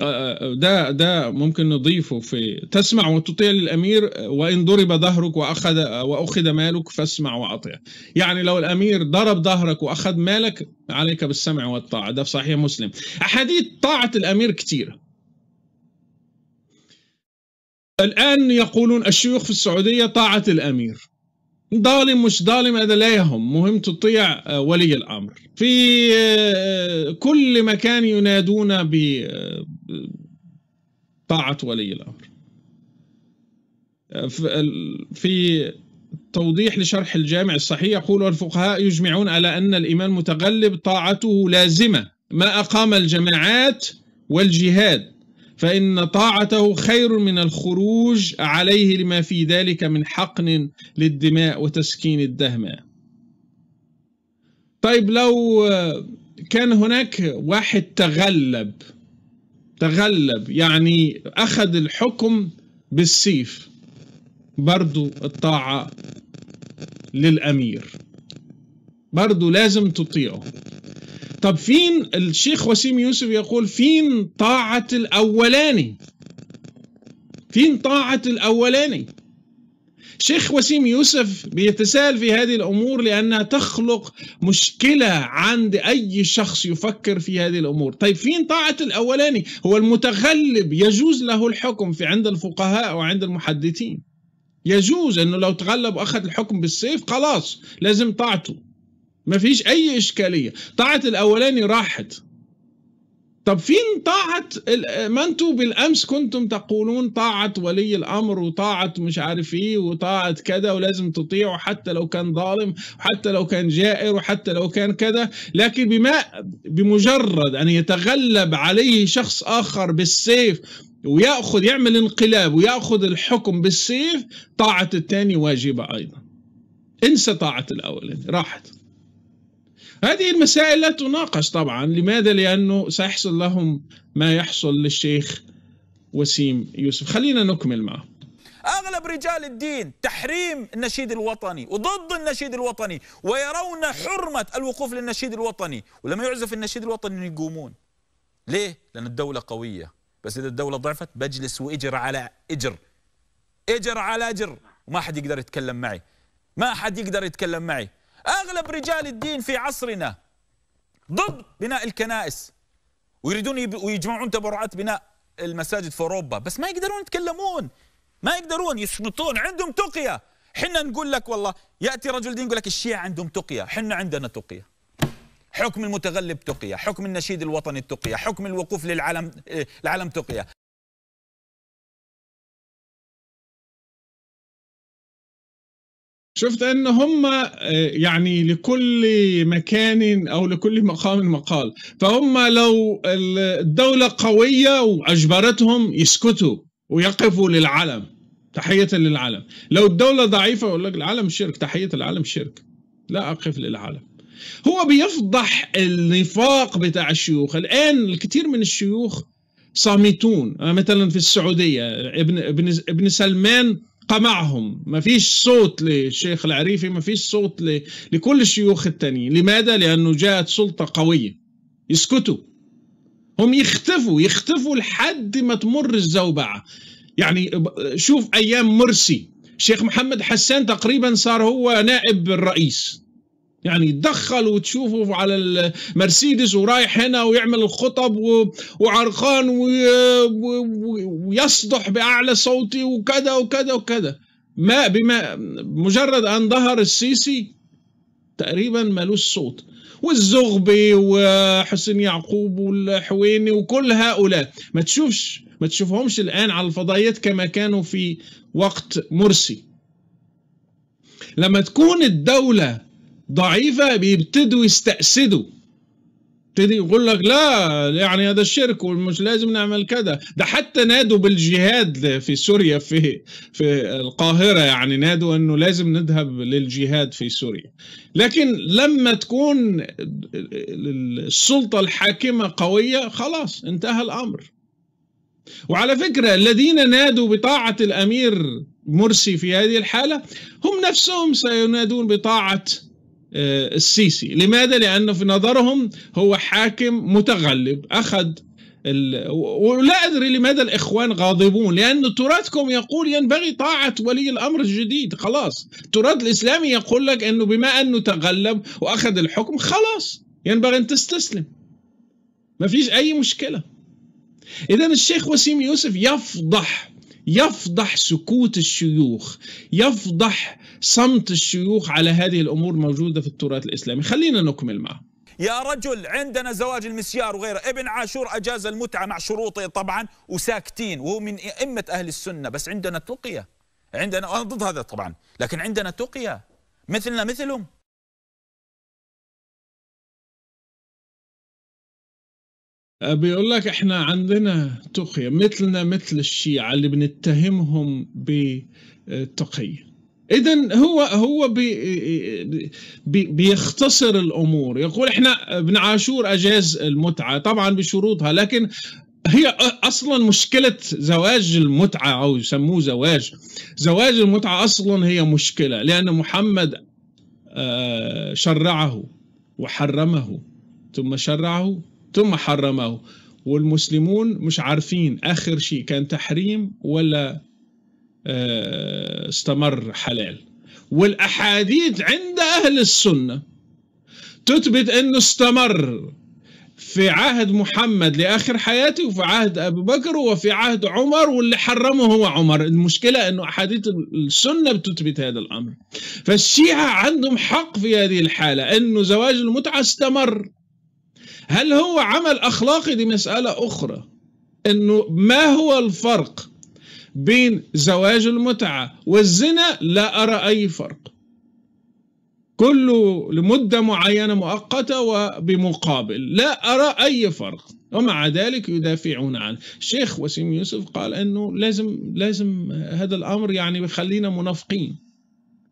Speaker 1: آه، آه، ده ده ممكن نضيفه في تسمع وتطيع للامير وان ضرب ظهرك واخذ واخذ مالك فاسمع واطع. يعني لو الامير ضرب ظهرك واخذ مالك عليك بالسمع والطاعه ده في صحيح مسلم. احاديث طاعه الامير كثيره. الان يقولون الشيوخ في السعوديه طاعه الامير. ظالم مش ظالم هذا لا يهم مهم تطيع آه، ولي الامر في آه، كل مكان ينادون ب آه، طاعه ولي الامر في توضيح لشرح الجامع الصحيح يقول الفقهاء يجمعون على ان الامام متغلب طاعته لازمه ما اقام الجماعات والجهاد فإن طاعته خير من الخروج عليه لما في ذلك من حقن للدماء وتسكين الدهماء طيب لو كان هناك واحد تغلب تغلب يعني أخذ الحكم بالسيف برضو الطاعة للأمير برضو لازم تطيعه طب فين الشيخ وسيم يوسف يقول فين طاعة الأولاني فين طاعة الأولاني شيخ وسيم يوسف بيتساءل في هذه الأمور لأنها تخلق مشكلة عند أي شخص يفكر في هذه الأمور طيب فين طاعة الأولاني هو المتغلب يجوز له الحكم في عند الفقهاء وعند المحدثين يجوز أنه لو تغلب أخذ الحكم بالسيف خلاص لازم طاعته ما فيش اي اشكاليه طاعه الاولاني راحت طب فين طاعة ما انتم بالامس كنتم تقولون طاعة ولي الامر وطاعة مش عارف ايه وطاعة كذا ولازم تطيعه حتى لو كان ظالم وحتى لو كان جائر وحتى لو كان كذا لكن بما بمجرد ان يتغلب عليه شخص اخر بالسيف وياخذ يعمل انقلاب وياخذ الحكم بالسيف طاعة الثاني واجبة ايضا انسى طاعة الاولاني راحت هذه المسائل لا تناقش طبعا لماذا لأنه سيحصل لهم ما يحصل للشيخ وسيم يوسف خلينا نكمل معه
Speaker 2: أغلب رجال الدين تحريم النشيد الوطني وضد النشيد الوطني ويرون حرمة الوقوف للنشيد الوطني ولما يعزف النشيد الوطني يقومون ليه؟ لأن الدولة قوية بس إذا الدولة ضعفت بجلس وإجر على إجر إجر على إجر وما حد يقدر يتكلم معي ما حد يقدر يتكلم معي أغلب رجال الدين في عصرنا ضد بناء الكنائس ويريدون ويجمعون تبرعات بناء المساجد في أوروبا بس ما يقدرون يتكلمون ما يقدرون يصمتون عندهم تقية حنا نقول لك والله يأتي رجل دين يقول لك الشيعة عندهم تقية حنا عندنا تقية حكم المتغلب تقية حكم
Speaker 3: النشيد الوطني تقية حكم الوقوف للعلم العلم إيه، تقية شفت ان هم آه، يعني لكل مكان او لكل مقام مقال
Speaker 1: فهم لو الدوله قويه واجبرتهم يسكتوا ويقفوا للعلم تحيه للعلم لو الدوله ضعيفه يقول لك العلم شرك تحيه العلم شرك لا اقف للعلم هو بيفضح النفاق بتاع الشيوخ الان الكثير من الشيوخ صامتون آه، مثلا في السعوديه ابن ابن ابن سلمان قمعهم ما فيش صوت للشيخ العريفي ما فيش صوت ل... لكل الشيوخ التانيين لماذا لأنه جاءت سلطة قوية يسكتوا هم يختفوا يختفوا لحد ما تمر الزوبعة يعني شوف أيام مرسي الشيخ محمد حسان تقريبا صار هو نائب الرئيس يعني يتدخل وتشوفه على المرسيدس ورايح هنا ويعمل الخطب وعرقان ويصدح باعلى صوته وكذا وكذا وكذا ما بما مجرد ان ظهر السيسي تقريبا مالوش صوت والزغبي وحسين يعقوب والحويني وكل هؤلاء ما تشوفش ما تشوفهمش الان على الفضائيات كما كانوا في وقت مرسي لما تكون الدوله ضعيفه بيبتدوا يستأسدوا يبتدي يقول لك لا يعني هذا الشرك ومش لازم نعمل كذا ده حتى نادوا بالجهاد في سوريا في في القاهره يعني نادوا انه لازم نذهب للجهاد في سوريا لكن لما تكون السلطه الحاكمه قويه خلاص انتهى الامر وعلى فكره الذين نادوا بطاعه الامير مرسي في هذه الحاله هم نفسهم سينادون بطاعه آه، السيسي لماذا لأنه في نظرهم هو حاكم متغلب أخذ ال... ولا أدري لماذا الإخوان غاضبون لأن تراثكم يقول ينبغي طاعة ولي الأمر الجديد خلاص التراث الإسلامي يقول لك أنه بما أنه تغلب وأخذ الحكم خلاص ينبغي أن تستسلم ما فيش أي مشكلة إذا الشيخ وسيم يوسف يفضح يفضح سكوت الشيوخ يفضح صمت الشيوخ على هذه الأمور موجودة في التراث الإسلامي خلينا نكمل معه يا رجل عندنا زواج
Speaker 2: المسيار وغيره ابن عاشور أجاز المتعة مع شروطه طبعا وساكتين وهو من أئمة أهل
Speaker 3: السنة بس عندنا تقية عندنا أنا ضد هذا طبعا لكن عندنا تقية مثلنا مثلهم آه، بيقول لك احنا عندنا تقية مثلنا مثل الشيعة اللي
Speaker 1: بنتهمهم بالتقية اذا هو هو بي بي بيختصر الامور يقول احنا ابن عاشور اجاز المتعه طبعا بشروطها لكن هي اصلا مشكله زواج المتعه او يسموه زواج زواج المتعه اصلا هي مشكله لان محمد آه، شرعه وحرمه ثم شرعه ثم حرموه والمسلمون مش عارفين آخر شيء كان تحريم ولا آه، استمر حلال والأحاديث عند أهل السنة تثبت أنه استمر في عهد محمد لآخر حياته وفي عهد أبي بكر وفي عهد عمر واللي حرمه هو عمر المشكلة أنه أحاديث السنة بتثبت هذا الأمر فالشيعة عندهم حق في هذه الحالة أنه زواج المتعة استمر هل هو عمل اخلاقي دي مساله اخرى انه ما هو الفرق بين زواج المتعه والزنا لا ارى اي فرق كله لمده معينه مؤقته وبمقابل لا ارى اي فرق ومع ذلك يدافعون عنه الشيخ وسيم يوسف قال انه لازم لازم هذا الامر يعني بخلينا منافقين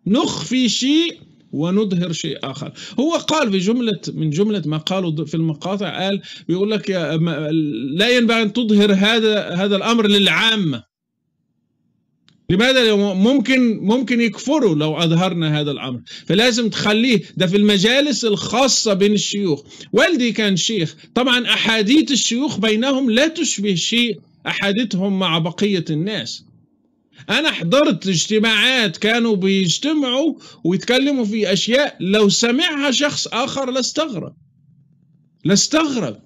Speaker 1: نخفي شيء ونظهر شيء آخر هو قال في جملة من جملة ما قالوا في المقاطع قال بيقول لك لا ينبغي أن تظهر هذا هذا الأمر للعامة لماذا ممكن ممكن يكفروا لو اظهرنا هذا الامر فلازم تخليه ده في المجالس الخاصه بين الشيوخ والدي كان شيخ طبعا احاديث الشيوخ بينهم لا تشبه شيء احاديثهم مع بقيه الناس انا حضرت اجتماعات كانوا بيجتمعوا ويتكلموا في اشياء لو سمعها شخص اخر لاستغرب لاستغرب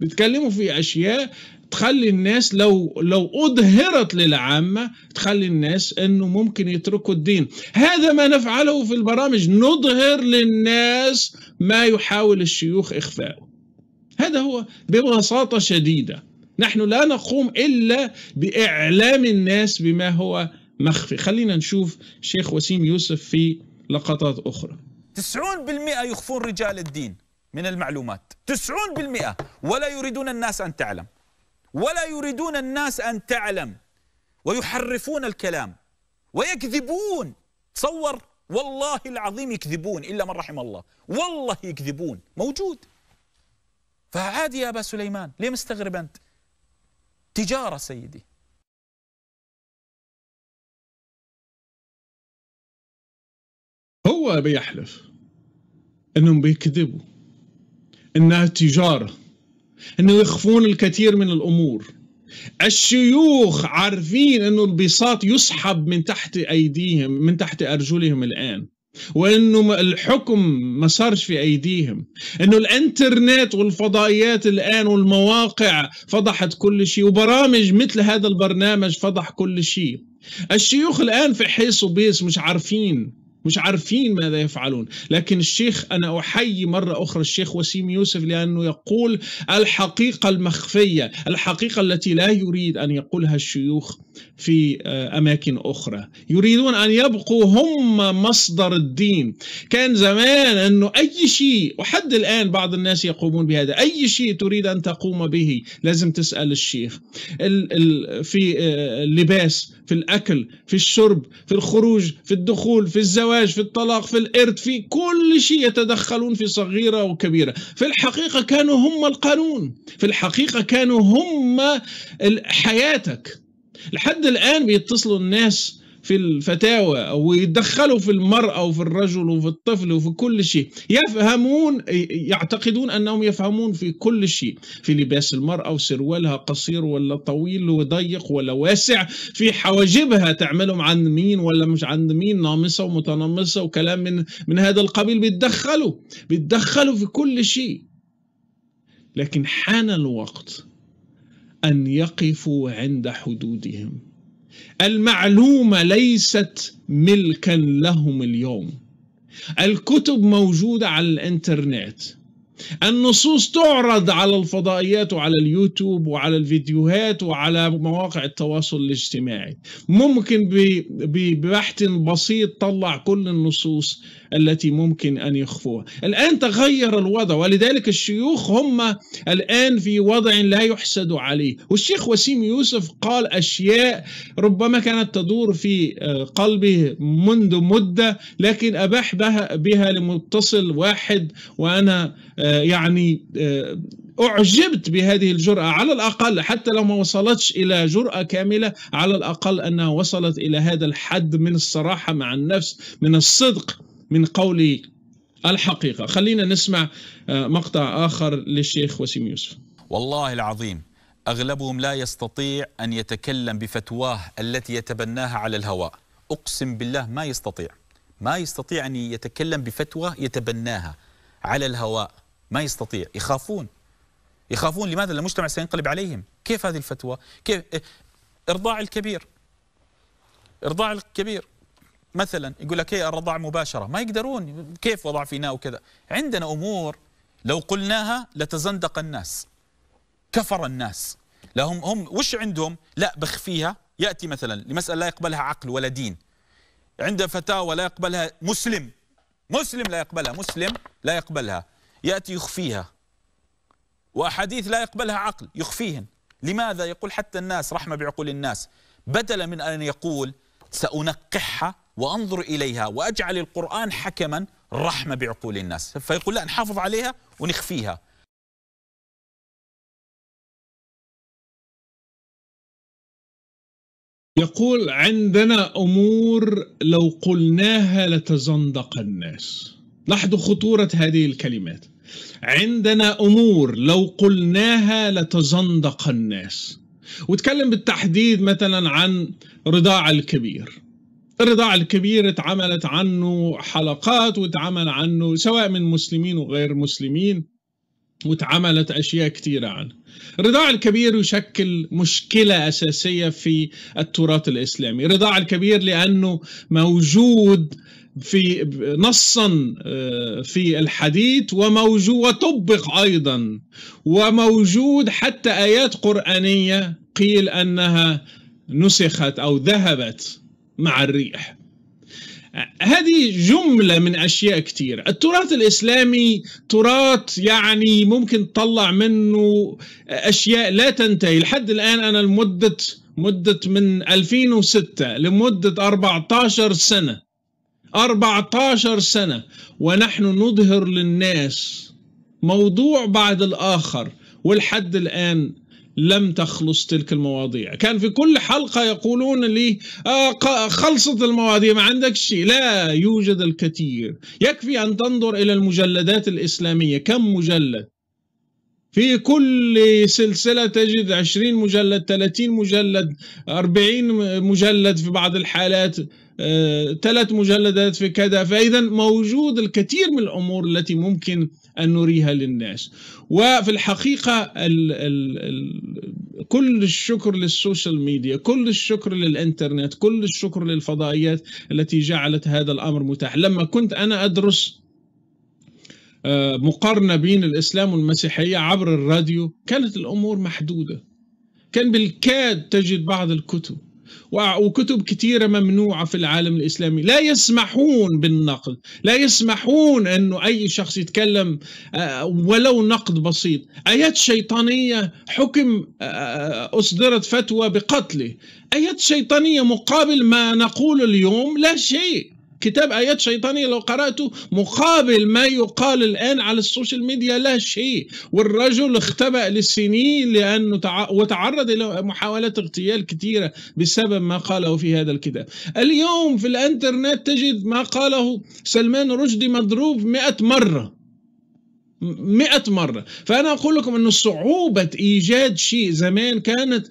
Speaker 1: بيتكلموا في اشياء تخلي الناس لو لو اظهرت للعامه تخلي الناس انه ممكن يتركوا الدين هذا ما نفعله في البرامج نظهر للناس ما يحاول الشيوخ اخفائه هذا هو ببساطه شديده نحن لا نقوم إلا بإعلام الناس بما هو مخفي خلينا نشوف شيخ وسيم يوسف في لقطات أخرى
Speaker 2: 90% يخفون رجال الدين من المعلومات 90% ولا يريدون الناس أن تعلم ولا يريدون الناس أن تعلم ويحرفون الكلام ويكذبون تصور والله العظيم يكذبون إلا من رحم الله والله يكذبون موجود
Speaker 3: فعادي يا أبا سليمان ليه مستغرب أنت تجارة سيدي هو بيحلف انهم بيكذبوا انها تجاره
Speaker 1: انه يخفون الكثير من الامور الشيوخ عارفين انه البساط يسحب من تحت ايديهم من تحت ارجلهم الان وانه الحكم ما صارش في ايديهم انه الانترنت والفضائيات الان والمواقع فضحت كل شيء وبرامج مثل هذا البرنامج فضح كل شيء الشيوخ الان في حيص وبيس مش عارفين مش عارفين ماذا يفعلون لكن الشيخ أنا أحيي مرة أخرى الشيخ وسيم يوسف لأنه يقول الحقيقة المخفية الحقيقة التي لا يريد أن يقولها الشيوخ في آه، أماكن أخرى يريدون أن يبقوا هم مصدر الدين كان زمان أنه أي شيء وحد الآن بعض الناس يقومون بهذا أي شيء تريد أن تقوم به لازم تسأل الشيخ في آه، اللباس في الاكل في الشرب في الخروج في الدخول في الزواج في الطلاق في الارث في كل شيء يتدخلون في صغيره وكبيره في الحقيقه كانوا هم القانون في الحقيقه كانوا هم حياتك لحد الان بيتصلوا الناس في الفتاوى ويتدخلوا في المرأة وفي الرجل وفي الطفل وفي كل شيء يفهمون يعتقدون أنهم يفهمون في كل شيء في لباس المرأة وسروالها قصير ولا طويل وضيق ولا واسع في حواجبها تعملهم عند مين ولا مش عند مين نامصة ومتنمصة وكلام من, من هذا القبيل بيتدخلوا بيتدخلوا في كل شيء لكن حان الوقت أن يقفوا عند حدودهم المعلومة ليست ملكا لهم اليوم الكتب موجودة على الانترنت النصوص تعرض على الفضائيات وعلى اليوتيوب وعلى الفيديوهات وعلى مواقع التواصل الاجتماعي ممكن ببحث بسيط طلع كل النصوص التي ممكن أن يخفوها الآن تغير الوضع ولذلك الشيوخ هم الآن في وضع لا يحسد عليه والشيخ وسيم يوسف قال أشياء ربما كانت تدور في آه، قلبه منذ مدة لكن أباح بها, بها لمتصل واحد وأنا آه، آه، يعني آه، أعجبت بهذه الجرأة على الأقل حتى لو ما وصلتش إلى جرأة كاملة على الأقل أنها وصلت إلى هذا الحد من الصراحة مع النفس من الصدق من قول الحقيقة خلينا نسمع آه، مقطع آخر للشيخ وسيم
Speaker 2: يوسف والله العظيم أغلبهم لا يستطيع أن يتكلم بفتواه التي يتبناها على الهواء أقسم بالله ما يستطيع ما يستطيع أن يتكلم بفتوى يتبناها على الهواء ما يستطيع يخافون يخافون لماذا المجتمع سينقلب عليهم كيف هذه الفتوى كيف ارضاع الكبير ارضاع الكبير مثلا يقول لك هي إيه، الرضاع مباشره ما يقدرون كيف وضع فينا وكذا عندنا امور لو قلناها لتزندق الناس كفر الناس لهم هم وش عندهم لا بخفيها ياتي مثلا لمساله لا يقبلها عقل ولا دين عنده فتاوى لا يقبلها مسلم مسلم لا يقبلها مسلم لا يقبلها يأتي يخفيها وأحاديث لا يقبلها عقل يخفيهن لماذا يقول حتى الناس رحمة بعقول الناس بدلا من أن يقول سأنقحها وأنظر إليها وأجعل القرآن حكما
Speaker 3: رحمة بعقول الناس فيقول لا نحافظ عليها ونخفيها يقول عندنا أمور لو قلناها لتزندق
Speaker 1: الناس لاحظوا خطورة هذه الكلمات عندنا امور لو قلناها لتزندق الناس واتكلم بالتحديد مثلا عن رضاع الكبير الرضاع الكبير اتعملت عنه حلقات واتعمل عنه سواء من مسلمين وغير مسلمين واتعملت اشياء كثيره عنه. الرضاع الكبير يشكل مشكله اساسيه في التراث الاسلامي، الرضاع الكبير لانه موجود في نصا آه، في الحديث وموجود وطبق ايضا وموجود حتى ايات قرانيه قيل انها نسخت او ذهبت مع الريح هذه جملة من أشياء كثيرة التراث الإسلامي تراث يعني ممكن تطلع منه أشياء لا تنتهي لحد الآن أنا لمدة مدة من 2006 لمدة 14 سنة 14 سنة ونحن نظهر للناس موضوع بعد الآخر ولحد الآن لم تخلص تلك المواضيع كان في كل حلقة يقولون لي آه خلصت المواضيع ما عندك شيء لا يوجد الكثير يكفي أن تنظر إلى المجلدات الإسلامية كم مجلد في كل سلسلة تجد 20 مجلد 30 مجلد 40 مجلد في بعض الحالات آه، ثلاث مجلدات في كذا فإذا موجود الكثير من الأمور التي ممكن أن نريها للناس وفي الحقيقة الـ الـ الـ كل الشكر للسوشيال ميديا كل الشكر للإنترنت كل الشكر للفضائيات التي جعلت هذا الأمر متاح لما كنت أنا أدرس آه، مقارنة بين الإسلام والمسيحية عبر الراديو كانت الأمور محدودة كان بالكاد تجد بعض الكتب وكتب كثيره ممنوعه في العالم الاسلامي لا يسمحون بالنقد لا يسمحون انه اي شخص يتكلم آه، ولو نقد بسيط ايات شيطانيه حكم آه، آه، اصدرت فتوى بقتله ايات شيطانيه مقابل ما نقول اليوم لا شيء كتاب آيات شيطانية لو قرأته مقابل ما يقال الآن على السوشيال ميديا لا شيء والرجل اختبأ لسنين لأنه تع... وتعرض إلى محاولات اغتيال كثيرة بسبب ما قاله في هذا الكتاب اليوم في الانترنت تجد ما قاله سلمان رشدي مضروب مئة مرة مئة مرة فأنا أقول لكم أن صعوبة إيجاد شيء زمان كانت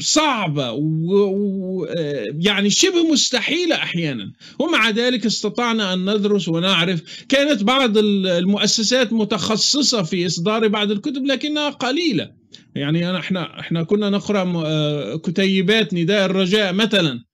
Speaker 1: صعبة ويعني شبه مستحيلة أحيانا ومع ذلك استطعنا أن ندرس ونعرف كانت بعض المؤسسات متخصصة في إصدار بعض الكتب لكنها قليلة يعني أنا احنا احنا كنا نقرا آه، كتيبات نداء الرجاء مثلا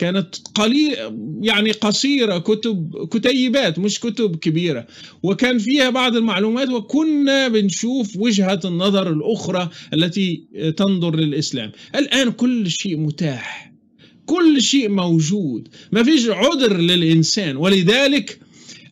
Speaker 1: كانت قليل يعني قصيره كتب كتيبات مش كتب كبيره وكان فيها بعض المعلومات وكنا بنشوف وجهه النظر الاخرى التي تنظر للاسلام الان كل شيء متاح كل شيء موجود ما فيش عذر للانسان ولذلك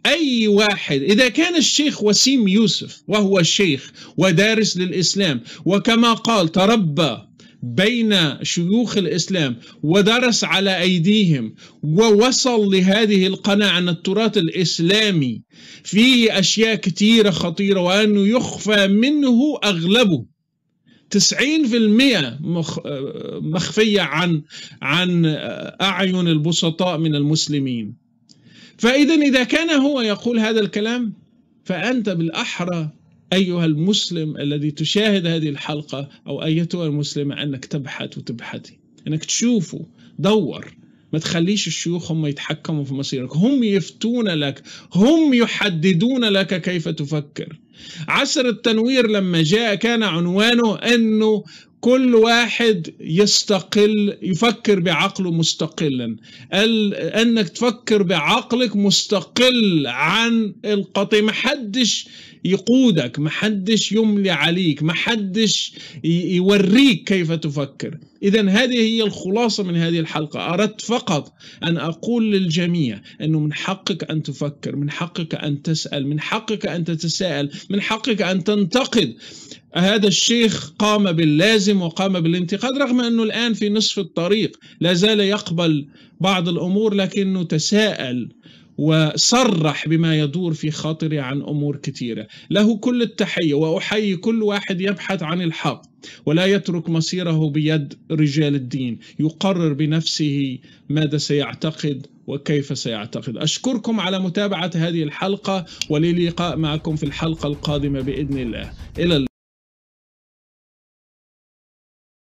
Speaker 1: أي واحد إذا كان الشيخ وسيم يوسف وهو شيخ ودارس للإسلام وكما قال تربى بين شيوخ الاسلام ودرس على ايديهم ووصل لهذه القناعه ان التراث الاسلامي فيه اشياء كثيره خطيره وانه يخفى منه اغلبه 90% مخفية عن عن أعين البسطاء من المسلمين فإذا إذا كان هو يقول هذا الكلام فأنت بالأحرى أيها المسلم الذي تشاهد هذه الحلقة أو أيتها المسلمة أنك تبحث وتبحثي أنك تشوفه دور ما تخليش الشيوخ هم يتحكموا في مصيرك هم يفتون لك هم يحددون لك كيف تفكر عصر التنوير لما جاء كان عنوانه أنه كل واحد يستقل يفكر بعقله مستقلا انك تفكر بعقلك مستقل عن القطيع محدش يقودك ما حدش يملي عليك ما حدش يوريك كيف تفكر إذا هذه هي الخلاصة من هذه الحلقة أردت فقط أن أقول للجميع أنه من حقك أن تفكر من حقك أن تسأل من حقك أن تتساءل من حقك أن تنتقد هذا الشيخ قام باللازم وقام بالانتقاد رغم أنه الآن في نصف الطريق لا زال يقبل بعض الأمور لكنه تساءل وصرح بما يدور في خاطري عن امور كثيره، له كل التحيه واحيي كل واحد يبحث عن الحق ولا يترك مصيره بيد رجال الدين، يقرر بنفسه ماذا سيعتقد وكيف سيعتقد. اشكركم على متابعه هذه
Speaker 3: الحلقه وللقاء معكم في الحلقه القادمه باذن الله، الى اللقاء.